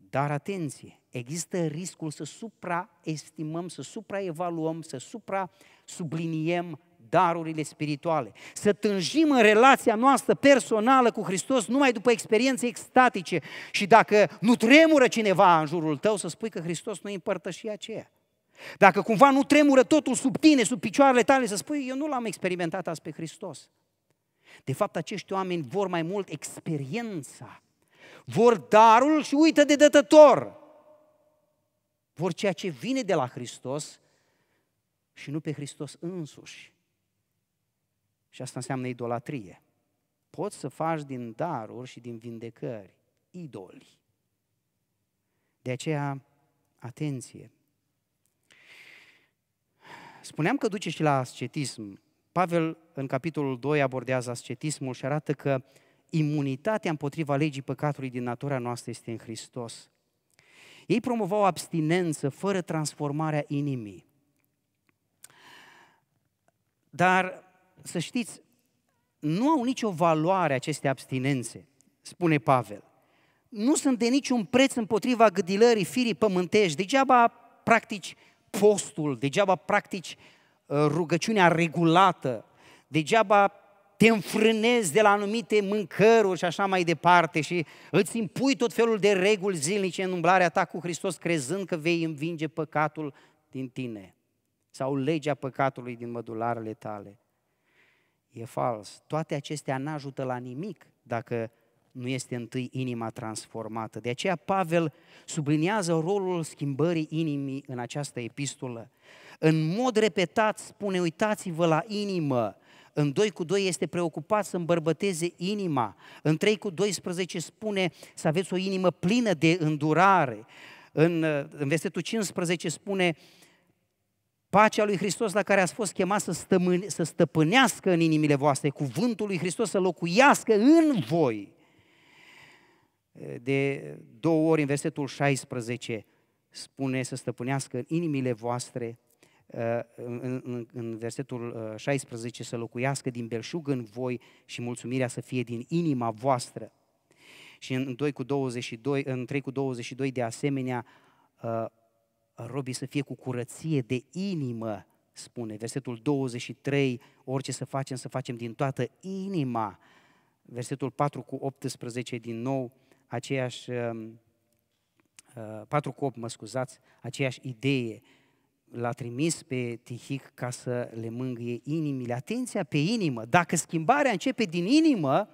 [SPEAKER 1] Dar atenție, există riscul să supraestimăm, să supraevaluăm, să supra subliniem darurile spirituale. Să tânjim în relația noastră personală cu Hristos numai după experiențe extatice și dacă nu tremură cineva în jurul tău, să spui că Hristos nu împărtăși aceea. Dacă cumva nu tremură totul sub tine, sub picioarele tale, să spui, eu nu l-am experimentat azi pe Hristos. De fapt, acești oameni vor mai mult experiența, vor darul și uită de dătător. Vor ceea ce vine de la Hristos și nu pe Hristos însuși. Și asta înseamnă idolatrie. Poți să faci din daruri și din vindecări idoli. De aceea, atenție. Spuneam că duce și la ascetism. Pavel, în capitolul 2, abordează ascetismul și arată că imunitatea împotriva legii păcatului din natura noastră este în Hristos. Ei promovau abstinență fără transformarea inimii. Dar să știți, nu au nicio valoare aceste abstinențe, spune Pavel. Nu sunt de niciun preț împotriva gâdilării firii pământești, degeaba practici postul, degeaba practici uh, rugăciunea regulată, degeaba te înfrânezi de la anumite mâncăruri și așa mai departe și îți impui tot felul de reguli zilnice în umblarea ta cu Hristos, crezând că vei învinge păcatul din tine sau legea păcatului din mădularele tale. E fals. Toate acestea nu ajută la nimic dacă nu este întâi inima transformată. De aceea Pavel subliniază rolul schimbării inimii în această epistolă. În mod repetat spune, uitați-vă la inimă. În 2 cu 2 este preocupat să îmbărbăteze inima. În 3 cu 12 spune să aveți o inimă plină de îndurare. În, în versetul 15 spune uh, Pacea lui Hristos la care ați fost chemat să, stămâne, să stăpânească în inimile voastre, cuvântul lui Hristos să locuiască în voi. De două ori în versetul 16 spune să stăpânească în inimile voastre, uh, în, în, în versetul 16 uh, să locuiască din belșug în voi și mulțumirea să fie din inima voastră. Și în 2 cu 22, în 3 cu 22 de asemenea uh, robii să fie cu curăție de inimă, spune versetul 23, orice să facem, să facem din toată inima. Versetul 4 cu 18 din nou, aceeași, 4 um, uh, cu 8, mă scuzați, aceeași idee. L-a trimis pe Tihic ca să le mângâie inimile. Atenția pe inimă! Dacă schimbarea începe din inimă,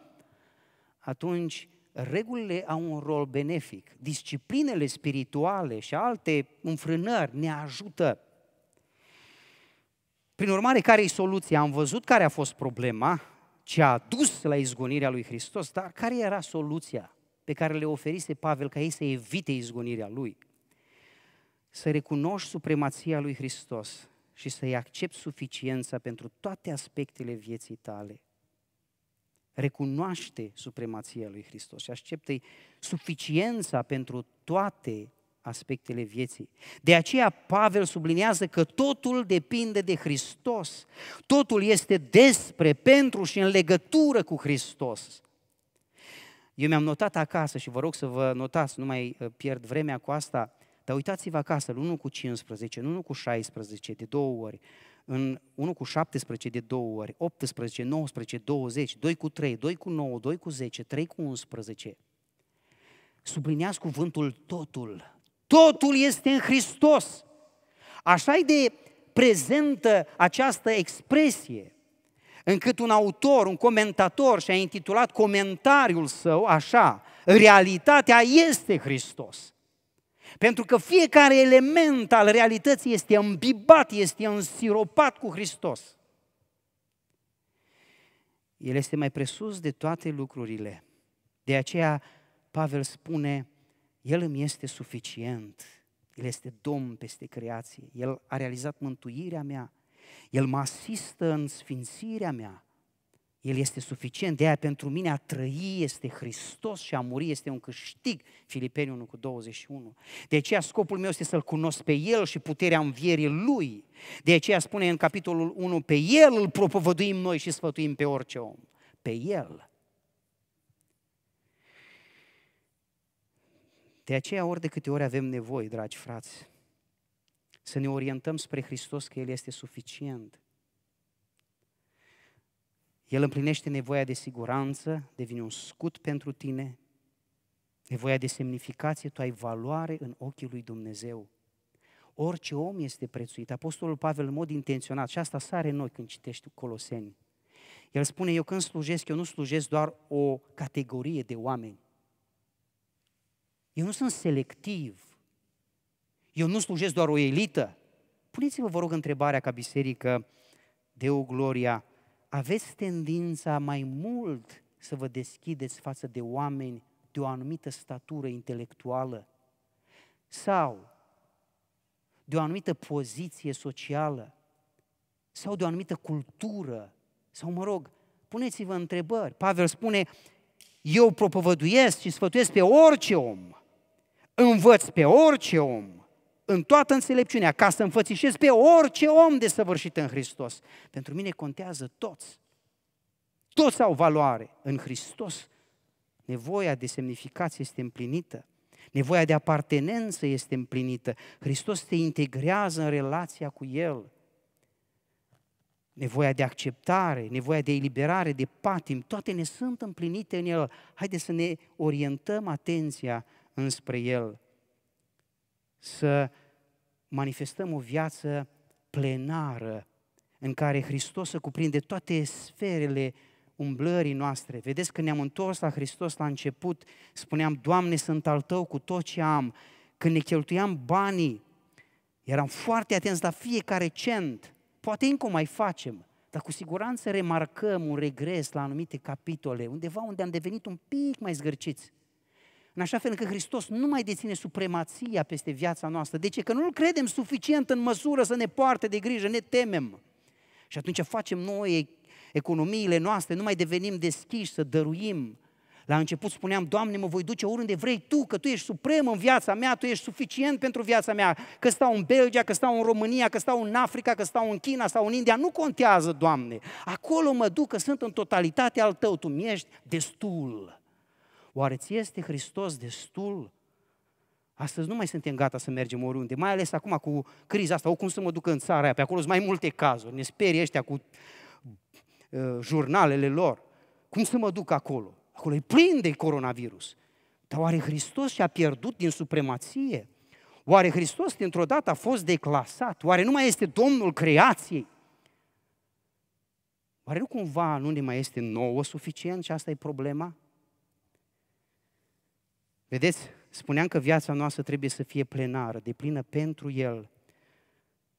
[SPEAKER 1] atunci regulile au un rol benefic. Disciplinele spirituale și alte înfrânări ne ajută. Prin urmare, care e soluția? Am văzut care a fost problema, ce a dus la izgonirea lui Hristos, dar care era soluția pe care le oferise Pavel ca ei să evite izgonirea lui? Să recunoști supremația lui Hristos și să-i accepti suficiența pentru toate aspectele vieții tale recunoaște supremația lui Hristos și acceptă suficiența pentru toate aspectele vieții. De aceea Pavel subliniază că totul depinde de Hristos. Totul este despre, pentru și în legătură cu Hristos. Eu mi-am notat acasă și vă rog să vă notați, nu mai uh, pierd vremea cu asta, dar uitați-vă acasă, 1 cu 15, 1 cu 16, de două ori, în 1 cu 17 de două ori, 18, 19, 20, 2 cu 3, 2 cu 9, 2 cu 10, 3 cu 11. Subliniați cuvântul totul. Totul este în Hristos. Așa e de prezentă această expresie, încât un autor, un comentator și-a intitulat comentariul său așa, realitatea este Hristos. Pentru că fiecare element al realității este îmbibat, este însiropat cu Hristos. El este mai presus de toate lucrurile. De aceea Pavel spune, El îmi este suficient, El este Domn peste creație, El a realizat mântuirea mea, El mă asistă în sfințirea mea, el este suficient, de aia pentru mine a trăi este Hristos și a muri este un câștig, Filipeni 1 cu 21. De aceea scopul meu este să-L cunosc pe El și puterea învierii Lui. De aceea spune în capitolul 1, pe El îl propovăduim noi și sfătuim pe orice om. Pe El. De aceea ori de câte ori avem nevoie, dragi frați, să ne orientăm spre Hristos că El este suficient – el împlinește nevoia de siguranță, devine un scut pentru tine, nevoia de semnificație, tu ai valoare în ochii lui Dumnezeu. Orice om este prețuit. Apostolul Pavel, în mod intenționat, și asta sare noi când citești Coloseni. El spune, eu când slujesc, eu nu slujesc doar o categorie de oameni. Eu nu sunt selectiv. Eu nu slujesc doar o elită. Puneți-vă, vă rog, întrebarea ca biserică, Deu Gloria, aveți tendința mai mult să vă deschideți față de oameni de o anumită statură intelectuală sau de o anumită poziție socială sau de o anumită cultură sau, mă rog, puneți-vă întrebări. Pavel spune, eu propovăduiesc și sfătuiesc pe orice om, învăț pe orice om, în toată înțelepciunea, ca să înfățișez pe orice om de săvârșit în Hristos. Pentru mine contează toți. Toți au valoare în Hristos. Nevoia de semnificație este împlinită. Nevoia de apartenență este împlinită. Hristos te integrează în relația cu El. Nevoia de acceptare, nevoia de eliberare, de patim, toate ne sunt împlinite în El. Haideți să ne orientăm atenția înspre El să manifestăm o viață plenară în care Hristos să cuprinde toate sferele umblării noastre. Vedeți că ne-am întors la Hristos la început, spuneam, Doamne, sunt al Tău cu tot ce am. Când ne cheltuiam banii, eram foarte atenți la fiecare cent. Poate încă o mai facem, dar cu siguranță remarcăm un regres la anumite capitole, undeva unde am devenit un pic mai zgârciți. În așa fel că Hristos nu mai deține supremația peste viața noastră. De ce? Că nu-L credem suficient în măsură să ne poarte de grijă, ne temem. Și atunci facem noi economiile noastre, nu mai devenim deschiși să dăruim. La început spuneam, Doamne, mă voi duce oriunde vrei Tu, că Tu ești suprem în viața mea, Tu ești suficient pentru viața mea. Că stau în Belgia, că stau în România, că stau în Africa, că stau în China sau în India, nu contează, Doamne. Acolo mă duc, că sunt în totalitate al Tău, Tu mi ești destul. Oare ți este Hristos destul? Astăzi nu mai suntem gata să mergem oriunde, mai ales acum cu criza asta, o cum să mă duc în țara aia, pe acolo sunt mai multe cazuri, ne sperie ăștia cu uh, jurnalele lor. Cum să mă duc acolo? Acolo e plin de coronavirus. Dar oare Hristos și-a pierdut din supremație? Oare Hristos dintr-o dată a fost declasat? Oare nu mai este Domnul creației? Oare nu cumva nu ne mai este nouă suficient și asta e problema? Vedeți, spuneam că viața noastră trebuie să fie plenară, de plină pentru El.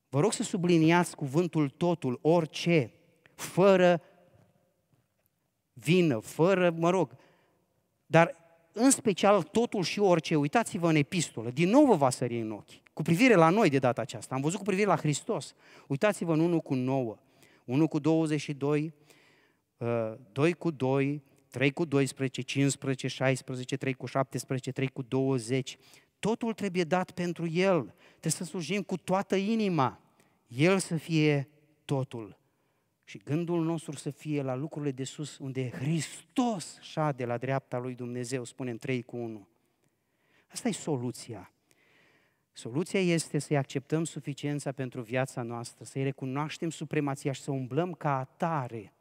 [SPEAKER 1] Vă rog să subliniați cuvântul totul, orice, fără vină, fără, mă rog, dar în special totul și orice. Uitați-vă în epistolă, din nou vă va sări în ochi, cu privire la noi de data aceasta. Am văzut cu privire la Hristos. Uitați-vă în 1 cu 9, 1 cu 22, 2 uh, cu 2, 3 cu 12, 15, 16, 3 cu 17, 3 cu 20. Totul trebuie dat pentru El. Trebuie să slujim cu toată inima. El să fie totul. Și gândul nostru să fie la lucrurile de sus, unde Hristos șade la dreapta lui Dumnezeu, spunem 3 cu 1. Asta e soluția. Soluția este să-i acceptăm suficiența pentru viața noastră, să-i recunoaștem supremația și să umblăm ca atare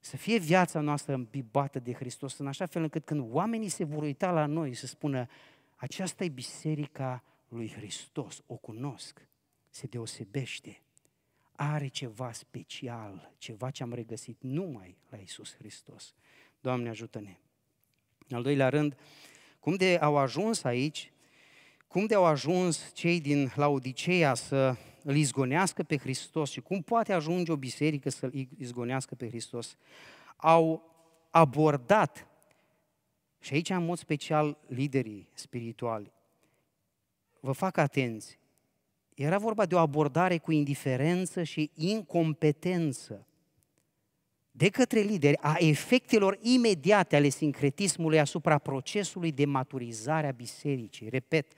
[SPEAKER 1] să fie viața noastră îmbibată de Hristos în așa fel încât când oamenii se vor uita la noi să spună aceasta e biserica lui Hristos, o cunosc, se deosebește, are ceva special, ceva ce am regăsit numai la Isus Hristos. Doamne ajută-ne! În al doilea rând, cum de au ajuns aici cum de-au ajuns cei din Laodiceea să îl izgonească pe Hristos și cum poate ajunge o biserică să îl izgonească pe Hristos. Au abordat, și aici în mod special liderii spirituali, vă fac atenți, era vorba de o abordare cu indiferență și incompetență de către lideri a efectelor imediate ale sincretismului asupra procesului de maturizare a bisericii. Repet,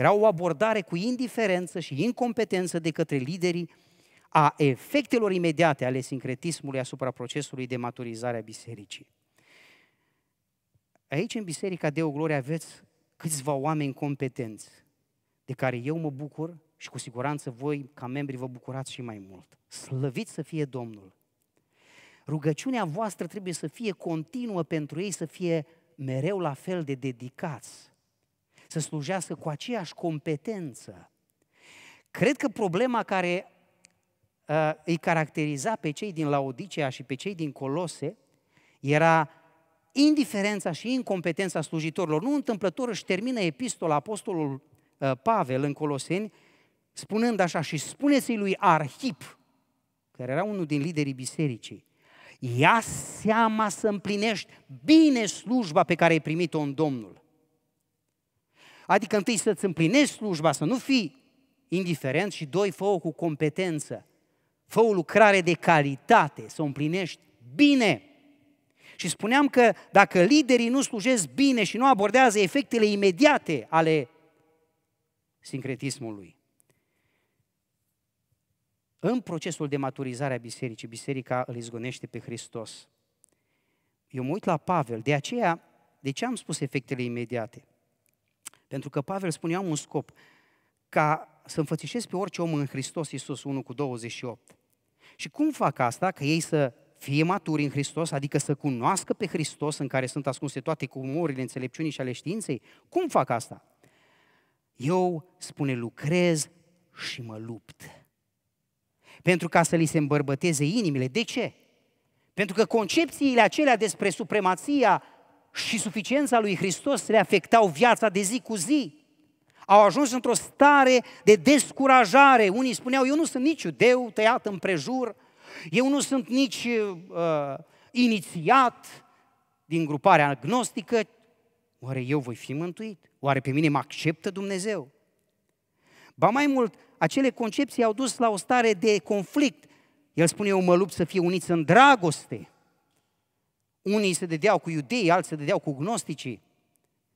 [SPEAKER 1] era o abordare cu indiferență și incompetență de către liderii a efectelor imediate ale sincretismului asupra procesului de maturizare a bisericii. Aici, în Biserica Deo Glorie, aveți câțiva oameni competenți, de care eu mă bucur și cu siguranță voi, ca membri, vă bucurați și mai mult. Slăvit să fie Domnul! Rugăciunea voastră trebuie să fie continuă pentru ei, să fie mereu la fel de dedicați să slujească cu aceeași competență. Cred că problema care uh, îi caracteriza pe cei din Laodicea și pe cei din Colose era indiferența și incompetența slujitorilor. Nu întâmplător își termină epistola apostolul uh, Pavel în Coloseni spunând așa și spuneți-i lui Arhip, care era unul din liderii bisericii, ia seama să împlinești bine slujba pe care ai primit-o în Domnul. Adică întâi să-ți împlinești slujba, să nu fii indiferent și doi, fă-o cu competență. Fă o lucrare de calitate, să o împlinești bine. Și spuneam că dacă liderii nu slujesc bine și nu abordează efectele imediate ale sincretismului, în procesul de maturizare a bisericii, biserica îl izgonește pe Hristos. Eu mă uit la Pavel, de aceea, de ce am spus efectele imediate? Pentru că Pavel spune, am un scop, ca să înfățișez pe orice om în Hristos Iisus 1 cu 28. Și cum fac asta? Că ei să fie maturi în Hristos, adică să cunoască pe Hristos în care sunt ascunse toate comorile înțelepciunii și ale științei? Cum fac asta? Eu, spune, lucrez și mă lupt. Pentru ca să li se îmbărbăteze inimile. De ce? Pentru că concepțiile acelea despre supremația și suficiența lui Hristos le afectau viața de zi cu zi. Au ajuns într-o stare de descurajare. Unii spuneau, eu nu sunt nici iudeu tăiat în prejur, eu nu sunt nici uh, inițiat din gruparea agnostică, oare eu voi fi mântuit? Oare pe mine mă acceptă Dumnezeu? Ba mai mult, acele concepții au dus la o stare de conflict. El spune, eu mă lupt să fie uniți în dragoste. Unii se dădeau cu iudei, alții se dădeau cu gnosticii.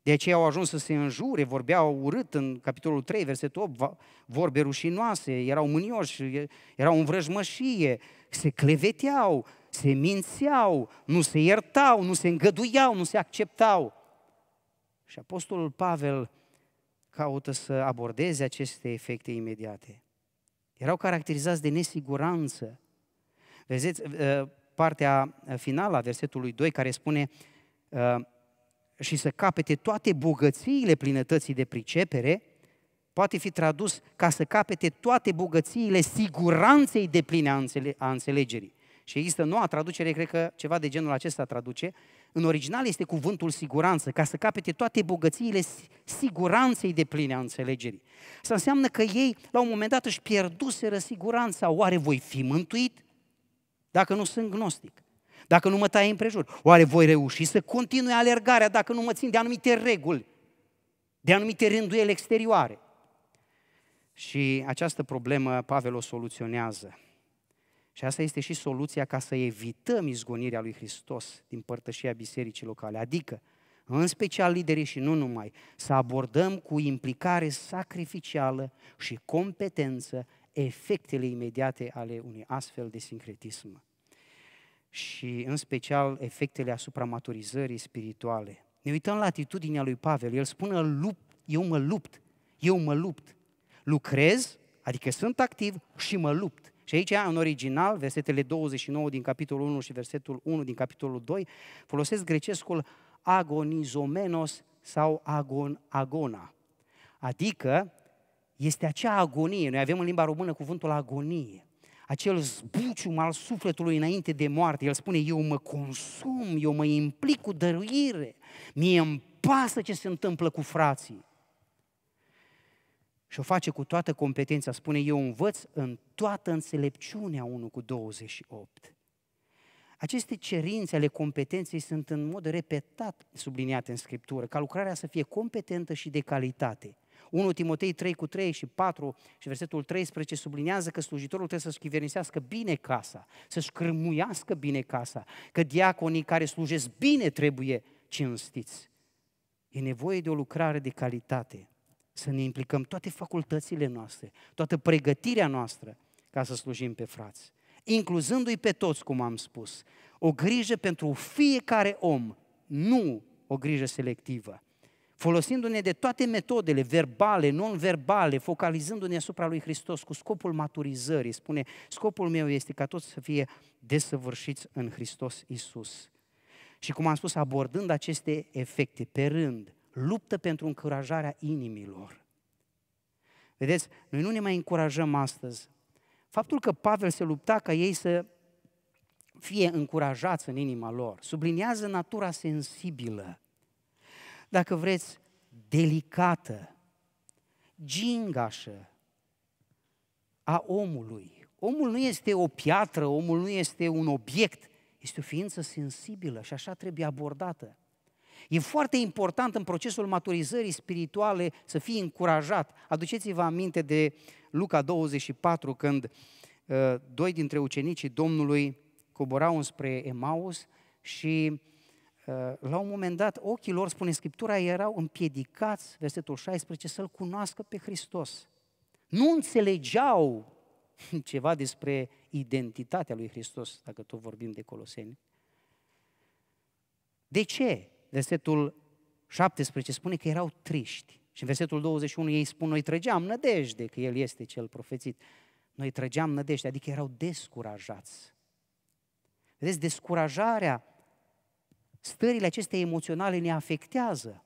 [SPEAKER 1] De aceea au ajuns să se înjure, vorbeau urât în capitolul 3, versetul 8, vorbe rușinoase, erau mânioși, erau în vrăjmășie, se cleveteau, se mințeau, nu se iertau, nu se îngăduiau, nu se acceptau. Și Apostolul Pavel caută să abordeze aceste efecte imediate. Erau caracterizați de nesiguranță. Vedeți, partea eh, finală a versetului 2 care spune eh, și să capete toate bogățiile plinătății de pricepere, poate fi tradus ca să capete toate bogățiile siguranței de pline a, înțelegerii. Și există noua traducere, cred că ceva de genul acesta traduce. În original este cuvântul siguranță, ca să capete toate bogățiile siguranței de pline a înțelegerii. Să înseamnă că ei, la un moment dat, își pierduseră siguranța. Oare voi fi mântuit? dacă nu sunt gnostic? Dacă nu mă tai împrejur? Oare voi reuși să continui alergarea dacă nu mă țin de anumite reguli, de anumite rânduieli exterioare? Și această problemă Pavel o soluționează. Și asta este și soluția ca să evităm izgonirea lui Hristos din părtășia bisericii locale, adică, în special liderii și nu numai, să abordăm cu implicare sacrificială și competență efectele imediate ale unui astfel de sincretism și în special efectele asupra maturizării spirituale. Ne uităm la atitudinea lui Pavel, el spune, lupt, eu mă lupt, eu mă lupt, lucrez, adică sunt activ și mă lupt. Și aici, în original, versetele 29 din capitolul 1 și versetul 1 din capitolul 2, folosesc grecescul agonizomenos sau agon, agona, adică este acea agonie, noi avem în limba română cuvântul agonie, acel zbucium al sufletului înainte de moarte. El spune, eu mă consum, eu mă implic cu dăruire, mie îmi pasă ce se întâmplă cu frații. Și o face cu toată competența, spune, eu învăț în toată înțelepciunea 1 cu 28. Aceste cerințe ale competenței sunt în mod repetat subliniate în Scriptură, ca lucrarea să fie competentă și de calitate. 1 Timotei 3 cu 3 și 4 și versetul 13 sublinează că slujitorul trebuie să-și chivernisească bine casa, să-și crâmuiască bine casa, că diaconii care slujesc bine trebuie cinstiți. E nevoie de o lucrare de calitate, să ne implicăm toate facultățile noastre, toată pregătirea noastră ca să slujim pe frați, incluzându-i pe toți, cum am spus. O grijă pentru fiecare om, nu o grijă selectivă folosindu-ne de toate metodele verbale, non-verbale, focalizându-ne asupra lui Hristos cu scopul maturizării. Spune, scopul meu este ca toți să fie desăvârșiți în Hristos Isus. Și cum am spus, abordând aceste efecte pe rând, luptă pentru încurajarea inimilor. Vedeți, noi nu ne mai încurajăm astăzi. Faptul că Pavel se lupta ca ei să fie încurajați în inima lor, subliniază natura sensibilă dacă vreți, delicată, gingașă a omului. Omul nu este o piatră, omul nu este un obiect, este o ființă sensibilă și așa trebuie abordată. E foarte important în procesul maturizării spirituale să fii încurajat. Aduceți-vă aminte de Luca 24, când uh, doi dintre ucenicii Domnului coborau spre Emaus și Uh, la un moment dat, ochii lor, spune Scriptura, erau împiedicați, versetul 16, să-L cunoască pe Hristos. Nu înțelegeau ceva despre identitatea lui Hristos, dacă tot vorbim de Coloseni. De ce? Versetul 17 spune că erau triști. Și în versetul 21 ei spun, noi trăgeam nădejde, că El este cel profețit. Noi trăgeam nădejde, adică erau descurajați. Vedeți, descurajarea Stările acestea emoționale ne afectează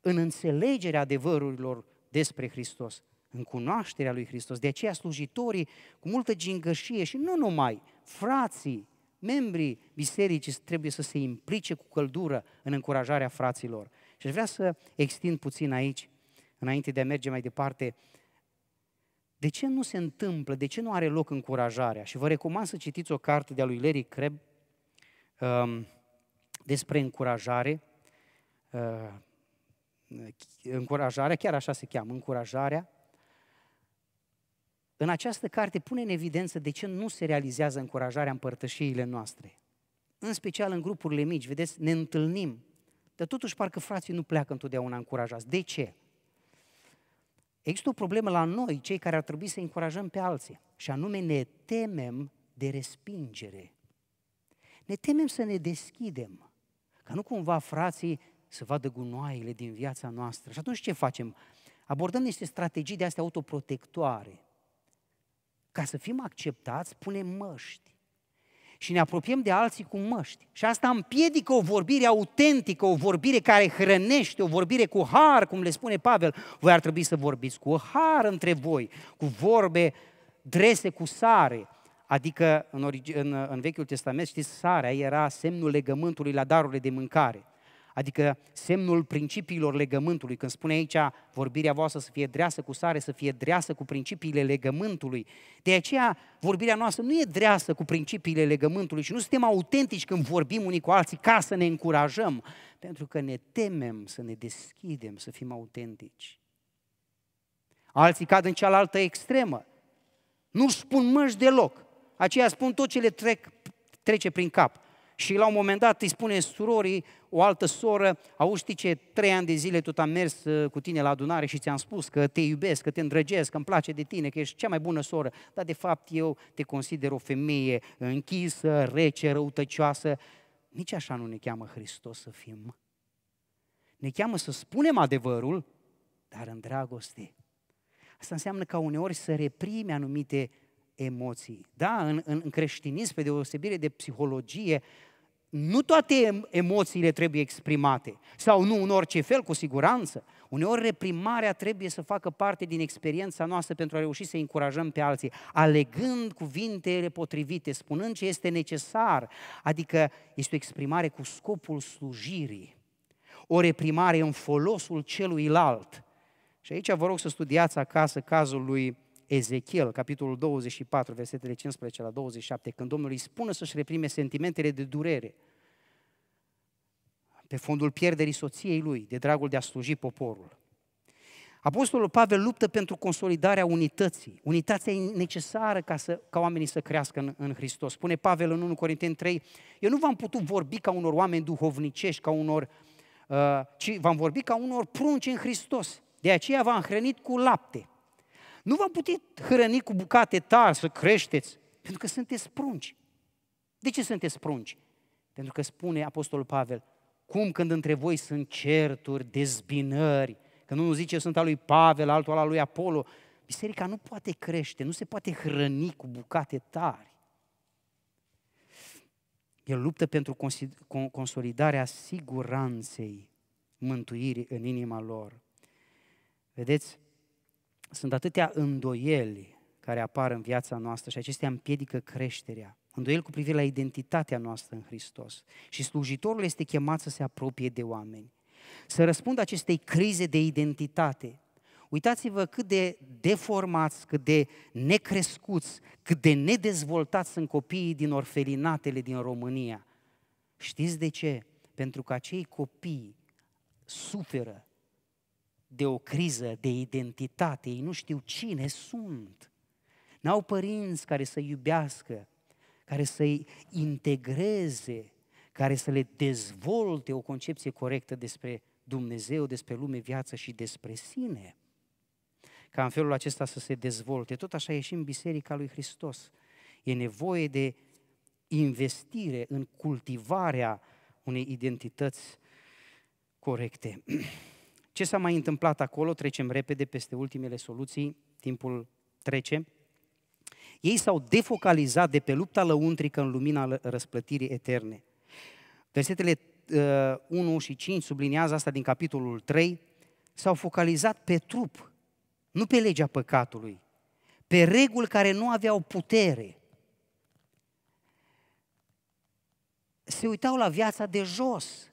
[SPEAKER 1] în înțelegerea adevărurilor despre Hristos, în cunoașterea lui Hristos. De aceea slujitorii cu multă gingășie și nu numai, frații, membrii bisericii trebuie să se implice cu căldură în încurajarea fraților. Și aș vrea să extind puțin aici, înainte de a merge mai departe, de ce nu se întâmplă, de ce nu are loc încurajarea? Și vă recomand să citiți o carte de-a lui Larry Crabb. um, despre încurajare, uh, încurajarea, chiar așa se cheamă, încurajarea, în această carte pune în evidență de ce nu se realizează încurajarea împărtășiile noastre. În special în grupurile mici, vedeți, ne întâlnim, dar totuși parcă frații nu pleacă întotdeauna încurajați. De ce? Există o problemă la noi, cei care ar trebui să încurajăm pe alții, și anume ne temem de respingere. Ne temem să ne deschidem. Ca nu cumva frații să vadă gunoaiele din viața noastră. Și atunci ce facem? Abordăm niște strategii de astea autoprotectoare. Ca să fim acceptați, punem măști. Și ne apropiem de alții cu măști. Și asta împiedică o vorbire autentică, o vorbire care hrănește, o vorbire cu har, cum le spune Pavel. Voi ar trebui să vorbiți cu har între voi, cu vorbe drese cu sare, Adică în, origi- în, în Vechiul Testament, știți, sarea era semnul legământului la darurile de mâncare. Adică semnul principiilor legământului. Când spune aici vorbirea voastră să fie dreasă cu sare, să fie dreasă cu principiile legământului. De aceea vorbirea noastră nu e dreasă cu principiile legământului și nu suntem autentici când vorbim unii cu alții ca să ne încurajăm. Pentru că ne temem să ne deschidem, să fim autentici. Alții cad în cealaltă extremă. nu spun măși deloc aceia spun tot ce le trec, trece prin cap. Și la un moment dat îi spune surorii, o altă soră, auzi, știi ce, trei ani de zile tot am mers uh, cu tine la adunare și ți-am spus că te iubesc, că te îndrăgesc, că îmi place de tine, că ești cea mai bună soră, dar de fapt eu te consider o femeie închisă, rece, răutăcioasă. Nici așa nu ne cheamă Hristos să fim. Ne cheamă să spunem adevărul, dar în dragoste. Asta înseamnă ca uneori să reprime anumite emoții. Da, în, în, în creștinism, pe deosebire de psihologie, nu toate emoțiile trebuie exprimate, sau nu în orice fel, cu siguranță. Uneori reprimarea trebuie să facă parte din experiența noastră pentru a reuși să încurajăm pe alții, alegând cuvintele potrivite, spunând ce este necesar, adică este o exprimare cu scopul slujirii, o reprimare în folosul celuilalt. Și aici vă rog să studiați acasă cazul lui Ezechiel, capitolul 24, versetele 15 la 27, când Domnul îi spune să-și reprime sentimentele de durere pe fondul pierderii soției lui, de dragul de a sluji poporul. Apostolul Pavel luptă pentru consolidarea unității. Unitatea e necesară ca, să, ca oamenii să crească în, în Hristos. Spune Pavel în 1 Corinteni 3, eu nu v-am putut vorbi ca unor oameni duhovnicești, ca unor, uh, ci v-am vorbit ca unor prunci în Hristos. De aceea v-am hrănit cu lapte, nu vă puteți hrăni cu bucate tari să creșteți, pentru că sunteți prunci. De ce sunteți prunci? Pentru că spune Apostolul Pavel, cum când între voi sunt certuri, dezbinări, că nu zice sunt al lui Pavel, altul al lui Apollo, biserica nu poate crește, nu se poate hrăni cu bucate tari. El luptă pentru consolidarea siguranței mântuirii în inima lor. Vedeți, sunt atâtea îndoieli care apar în viața noastră și acestea împiedică creșterea. Îndoieli cu privire la identitatea noastră în Hristos. Și slujitorul este chemat să se apropie de oameni. Să răspundă acestei crize de identitate. Uitați-vă cât de deformați, cât de necrescuți, cât de nedezvoltați sunt copiii din orfelinatele din România. Știți de ce? Pentru că acei copii suferă de o criză de identitate, ei nu știu cine sunt. N-au părinți care să iubească, care să-i integreze, care să le dezvolte o concepție corectă despre Dumnezeu, despre lume, viață și despre sine. Ca în felul acesta să se dezvolte. Tot așa e și în Biserica lui Hristos. E nevoie de investire în cultivarea unei identități corecte. Ce s-a mai întâmplat acolo? Trecem repede peste ultimele soluții, timpul trece. Ei s-au defocalizat de pe lupta lăuntrică în lumina răsplătirii eterne. Versetele 1 uh, și 5 subliniază asta din capitolul 3. S-au focalizat pe trup, nu pe legea păcatului, pe reguli care nu aveau putere. Se uitau la viața de jos,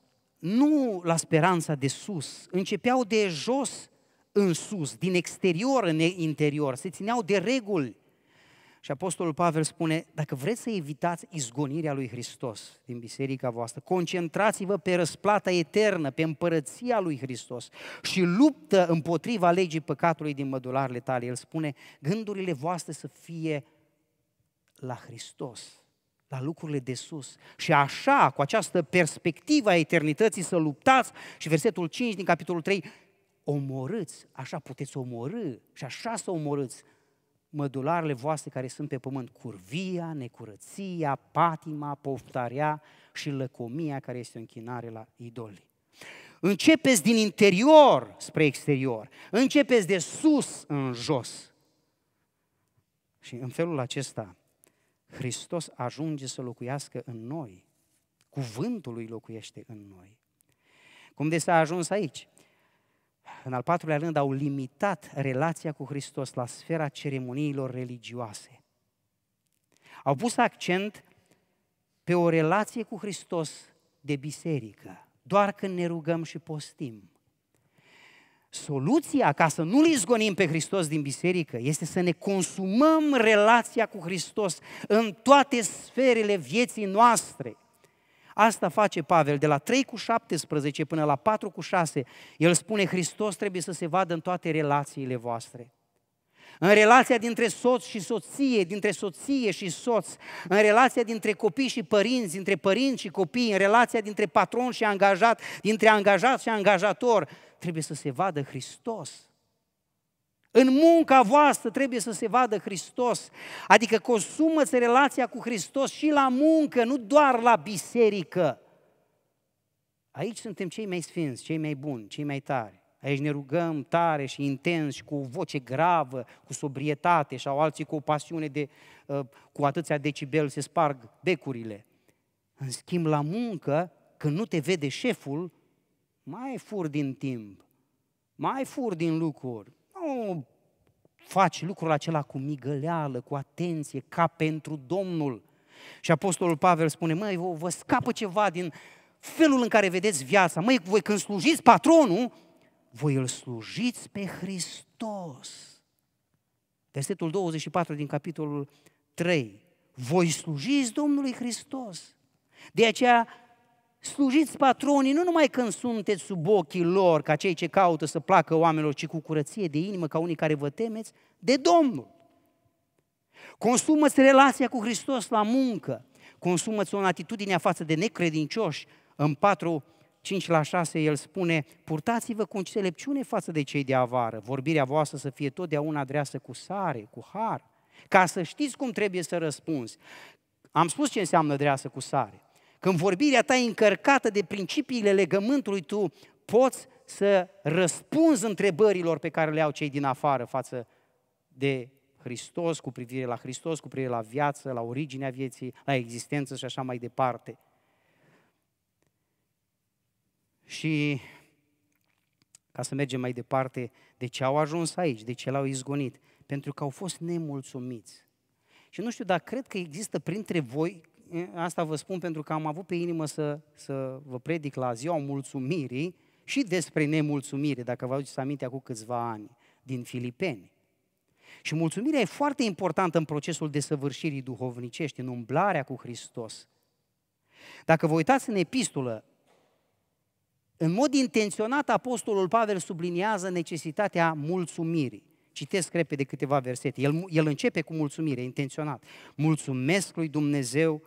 [SPEAKER 1] nu la speranța de sus, începeau de jos în sus, din exterior în interior, se țineau de reguli. Și Apostolul Pavel spune, dacă vreți să evitați izgonirea lui Hristos din biserica voastră, concentrați-vă pe răsplata eternă, pe împărăția lui Hristos și luptă împotriva legii păcatului din mădularele tale. El spune, gândurile voastre să fie la Hristos la lucrurile de sus. Și așa, cu această perspectivă a eternității să luptați și versetul 5 din capitolul 3, omorâți, așa puteți omorâ și așa să omorâți mădularele voastre care sunt pe pământ, curvia, necurăția, patima, poftarea și lăcomia care este o închinare la idoli. Începeți din interior spre exterior, începeți de sus în jos. Și în felul acesta Hristos ajunge să locuiască în noi. Cuvântul lui locuiește în noi. Cum de s-a ajuns aici? În al patrulea rând, au limitat relația cu Hristos la sfera ceremoniilor religioase. Au pus accent pe o relație cu Hristos de biserică, doar când ne rugăm și postim. Soluția ca să nu-L izgonim pe Hristos din biserică este să ne consumăm relația cu Hristos în toate sferele vieții noastre. Asta face Pavel de la 3 cu 17 până la 4 cu 6. El spune Hristos trebuie să se vadă în toate relațiile voastre în relația dintre soț și soție, dintre soție și soț, în relația dintre copii și părinți, dintre părinți și copii, în relația dintre patron și angajat, dintre angajat și angajator, trebuie să se vadă Hristos. În munca voastră trebuie să se vadă Hristos, adică consumă-ți relația cu Hristos și la muncă, nu doar la biserică. Aici suntem cei mai sfinți, cei mai buni, cei mai tari. Aici ne rugăm tare și intens și cu o voce gravă, cu sobrietate și au alții cu o pasiune de, uh, cu atâția decibel se sparg becurile. În schimb, la muncă, când nu te vede șeful, mai fur din timp, mai fur din lucruri. Nu faci lucrul acela cu migăleală, cu atenție, ca pentru Domnul. Și Apostolul Pavel spune, măi, vă, vă scapă ceva din felul în care vedeți viața. Măi, voi când slujiți patronul, voi îl slujiți pe Hristos. Versetul 24 din capitolul 3. Voi slujiți Domnului Hristos. De aceea slujiți patronii nu numai când sunteți sub ochii lor, ca cei ce caută să placă oamenilor, ci cu curăție de inimă, ca unii care vă temeți, de Domnul. Consumă-ți relația cu Hristos la muncă, consumă-ți o atitudine față de necredincioși în patru 5 la 6, el spune, purtați-vă cu înțelepciune față de cei de avară, vorbirea voastră să fie totdeauna adreasă cu sare, cu har, ca să știți cum trebuie să răspunzi. Am spus ce înseamnă dreasă cu sare. Când vorbirea ta e încărcată de principiile legământului, tu poți să răspunzi întrebărilor pe care le au cei din afară față de Hristos, cu privire la Hristos, cu privire la viață, la originea vieții, la existență și așa mai departe. Și ca să mergem mai departe, de ce au ajuns aici, de ce l-au izgonit? Pentru că au fost nemulțumiți. Și nu știu, dar cred că există printre voi, asta vă spun pentru că am avut pe inimă să, să vă predic la ziua mulțumirii și despre nemulțumire, dacă vă aduceți aminte acum câțiva ani, din Filipeni. Și mulțumirea e foarte importantă în procesul de duhovnicești, în umblarea cu Hristos. Dacă vă uitați în epistolă, în mod intenționat, Apostolul Pavel subliniază necesitatea mulțumirii. Citesc repede câteva versete. El, el începe cu mulțumire, intenționat. Mulțumesc lui Dumnezeu,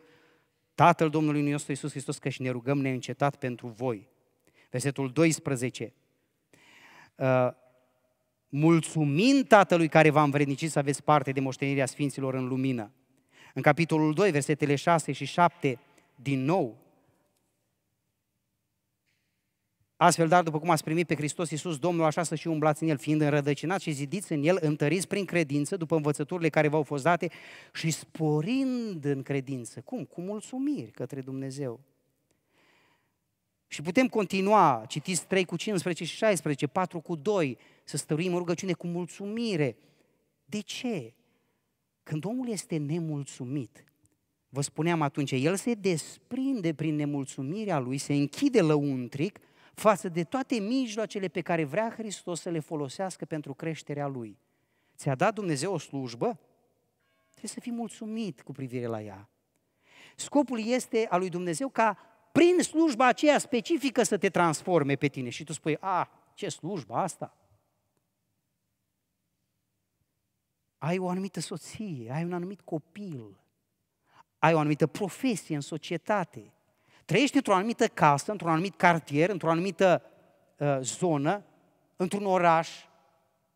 [SPEAKER 1] Tatăl Domnului nostru Iisus Hristos, că și ne rugăm neîncetat pentru voi. Versetul 12. Uh, mulțumind Tatălui care v-a învrednicit să aveți parte de moștenirea Sfinților în lumină. În capitolul 2, versetele 6 și 7, din nou, Astfel, dar, după cum ați primit pe Hristos Iisus, Domnul, așa să și umblați în El, fiind înrădăcinați și zidiți în El, întăriți prin credință, după învățăturile care v-au fost date și sporind în credință. Cum? Cu mulțumiri către Dumnezeu. Și putem continua, citiți 3 cu 15 și 16, 4 cu 2, să stăruim rugăciune cu mulțumire. De ce? Când omul este nemulțumit, vă spuneam atunci, el se desprinde prin nemulțumirea lui, se închide lăuntric față de toate mijloacele pe care vrea Hristos să le folosească pentru creșterea Lui. Ți-a dat Dumnezeu o slujbă? Trebuie să fii mulțumit cu privire la ea. Scopul este al lui Dumnezeu ca prin slujba aceea specifică să te transforme pe tine și tu spui, a, ce slujba asta? Ai o anumită soție, ai un anumit copil, ai o anumită profesie în societate, trăiești într-o anumită casă, într-un anumit cartier, într-o anumită uh, zonă, într-un oraș,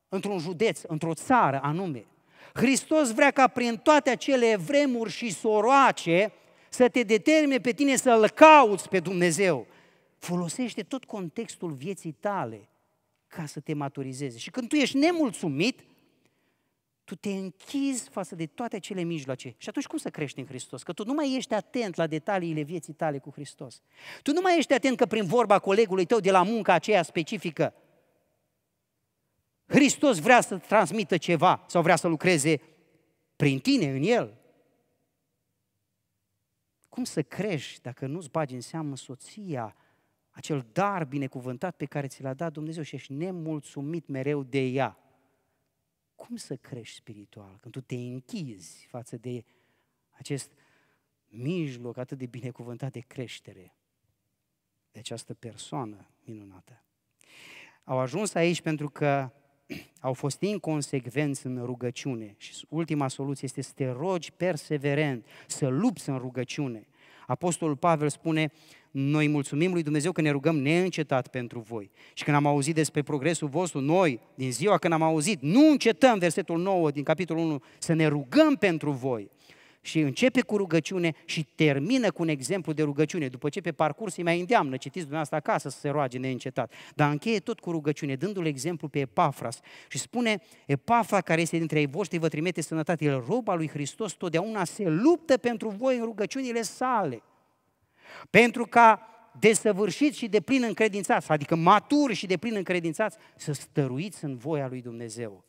[SPEAKER 1] într-un județ, într-o țară anume. Hristos vrea ca prin toate acele vremuri și soroace să te determine pe tine să-L cauți pe Dumnezeu. Folosește tot contextul vieții tale ca să te maturizeze. Și când tu ești nemulțumit, tu te închizi față de toate cele mijloace. Și atunci cum să crești în Hristos? Că tu nu mai ești atent la detaliile vieții tale cu Hristos. Tu nu mai ești atent că prin vorba colegului tău de la munca aceea specifică, Hristos vrea să transmită ceva sau vrea să lucreze prin tine, în El. Cum să crești dacă nu-ți bagi în seamă soția, acel dar binecuvântat pe care ți l-a dat Dumnezeu și ești nemulțumit mereu de ea? Cum să crești spiritual când tu te închizi față de acest mijloc atât de binecuvântat de creștere de această persoană minunată? Au ajuns aici pentru că au fost inconsecvenți în rugăciune și ultima soluție este să te rogi perseverent, să lupți în rugăciune. Apostolul Pavel spune, noi mulțumim lui Dumnezeu că ne rugăm neîncetat pentru voi. Și când am auzit despre progresul vostru, noi, din ziua când am auzit, nu încetăm, versetul 9 din capitolul 1, să ne rugăm pentru voi. Și începe cu rugăciune și termină cu un exemplu de rugăciune, după ce pe parcurs îi mai îndeamnă, citiți dumneavoastră acasă să se roage neîncetat. Dar încheie tot cu rugăciune, dându-l exemplu pe Epafras și spune, Epafra care este dintre ei voștri vă trimite sănătate, el roba lui Hristos totdeauna se luptă pentru voi în rugăciunile sale. Pentru ca desăvârșiți și de plin încredințați, adică maturi și de plin încredințați, să stăruiți în voia lui Dumnezeu.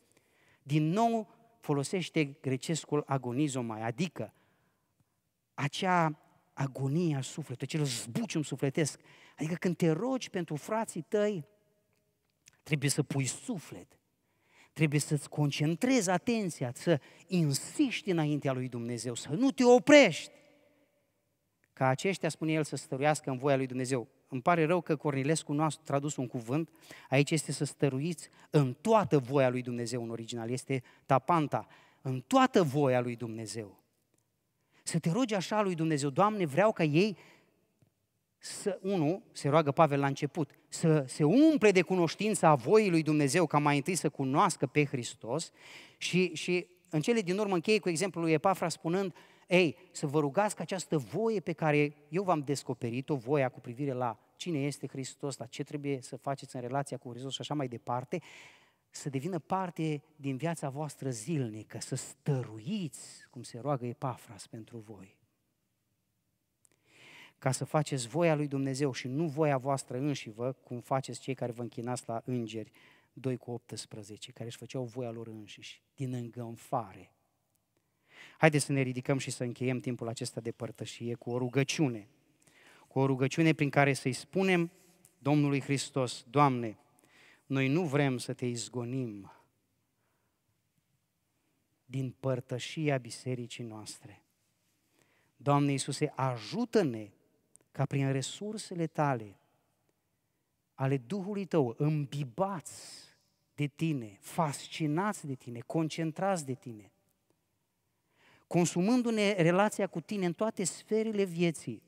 [SPEAKER 1] Din nou folosește grecescul agonizomai, adică acea agonie a sufletului, acel zbucium sufletesc. Adică când te rogi pentru frații tăi, trebuie să pui suflet, trebuie să-ți concentrezi atenția, să insiști înaintea lui Dumnezeu, să nu te oprești ca aceștia, spune el, să stăruiască în voia lui Dumnezeu. Îmi pare rău că Cornilescu nu a tradus un cuvânt, aici este să stăruiți în toată voia lui Dumnezeu în original, este tapanta, în toată voia lui Dumnezeu. Să te rogi așa lui Dumnezeu, Doamne, vreau ca ei să, unu, se roagă Pavel la început, să se umple de cunoștința voii lui Dumnezeu, ca mai întâi să cunoască pe Hristos și, și în cele din urmă încheie cu exemplul lui Epafra spunând, ei, să vă rugați că această voie pe care eu v-am descoperit-o, voia cu privire la cine este Hristos, la ce trebuie să faceți în relația cu Hristos și așa mai departe, să devină parte din viața voastră zilnică, să stăruiți cum se roagă Epafras pentru voi. Ca să faceți voia lui Dumnezeu și nu voia voastră înșivă, cum faceți cei care vă închinați la îngeri 2 cu 18, care își făceau voia lor înșiși, din îngânfare Haideți să ne ridicăm și să încheiem timpul acesta de părtășie cu o rugăciune. Cu o rugăciune prin care să-i spunem Domnului Hristos, Doamne, noi nu vrem să te izgonim din părtășia bisericii noastre. Doamne Iisuse, ajută-ne ca prin resursele tale, ale Duhului tău, îmbibați de tine, fascinați de tine, concentrați de tine, consumându-ne relația cu tine în toate sferele vieții,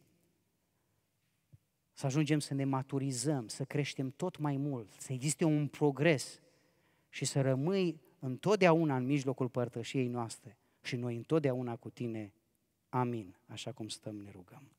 [SPEAKER 1] să ajungem să ne maturizăm, să creștem tot mai mult, să existe un progres și să rămâi întotdeauna în mijlocul părtășiei noastre și noi întotdeauna cu tine. Amin, așa cum stăm ne rugăm.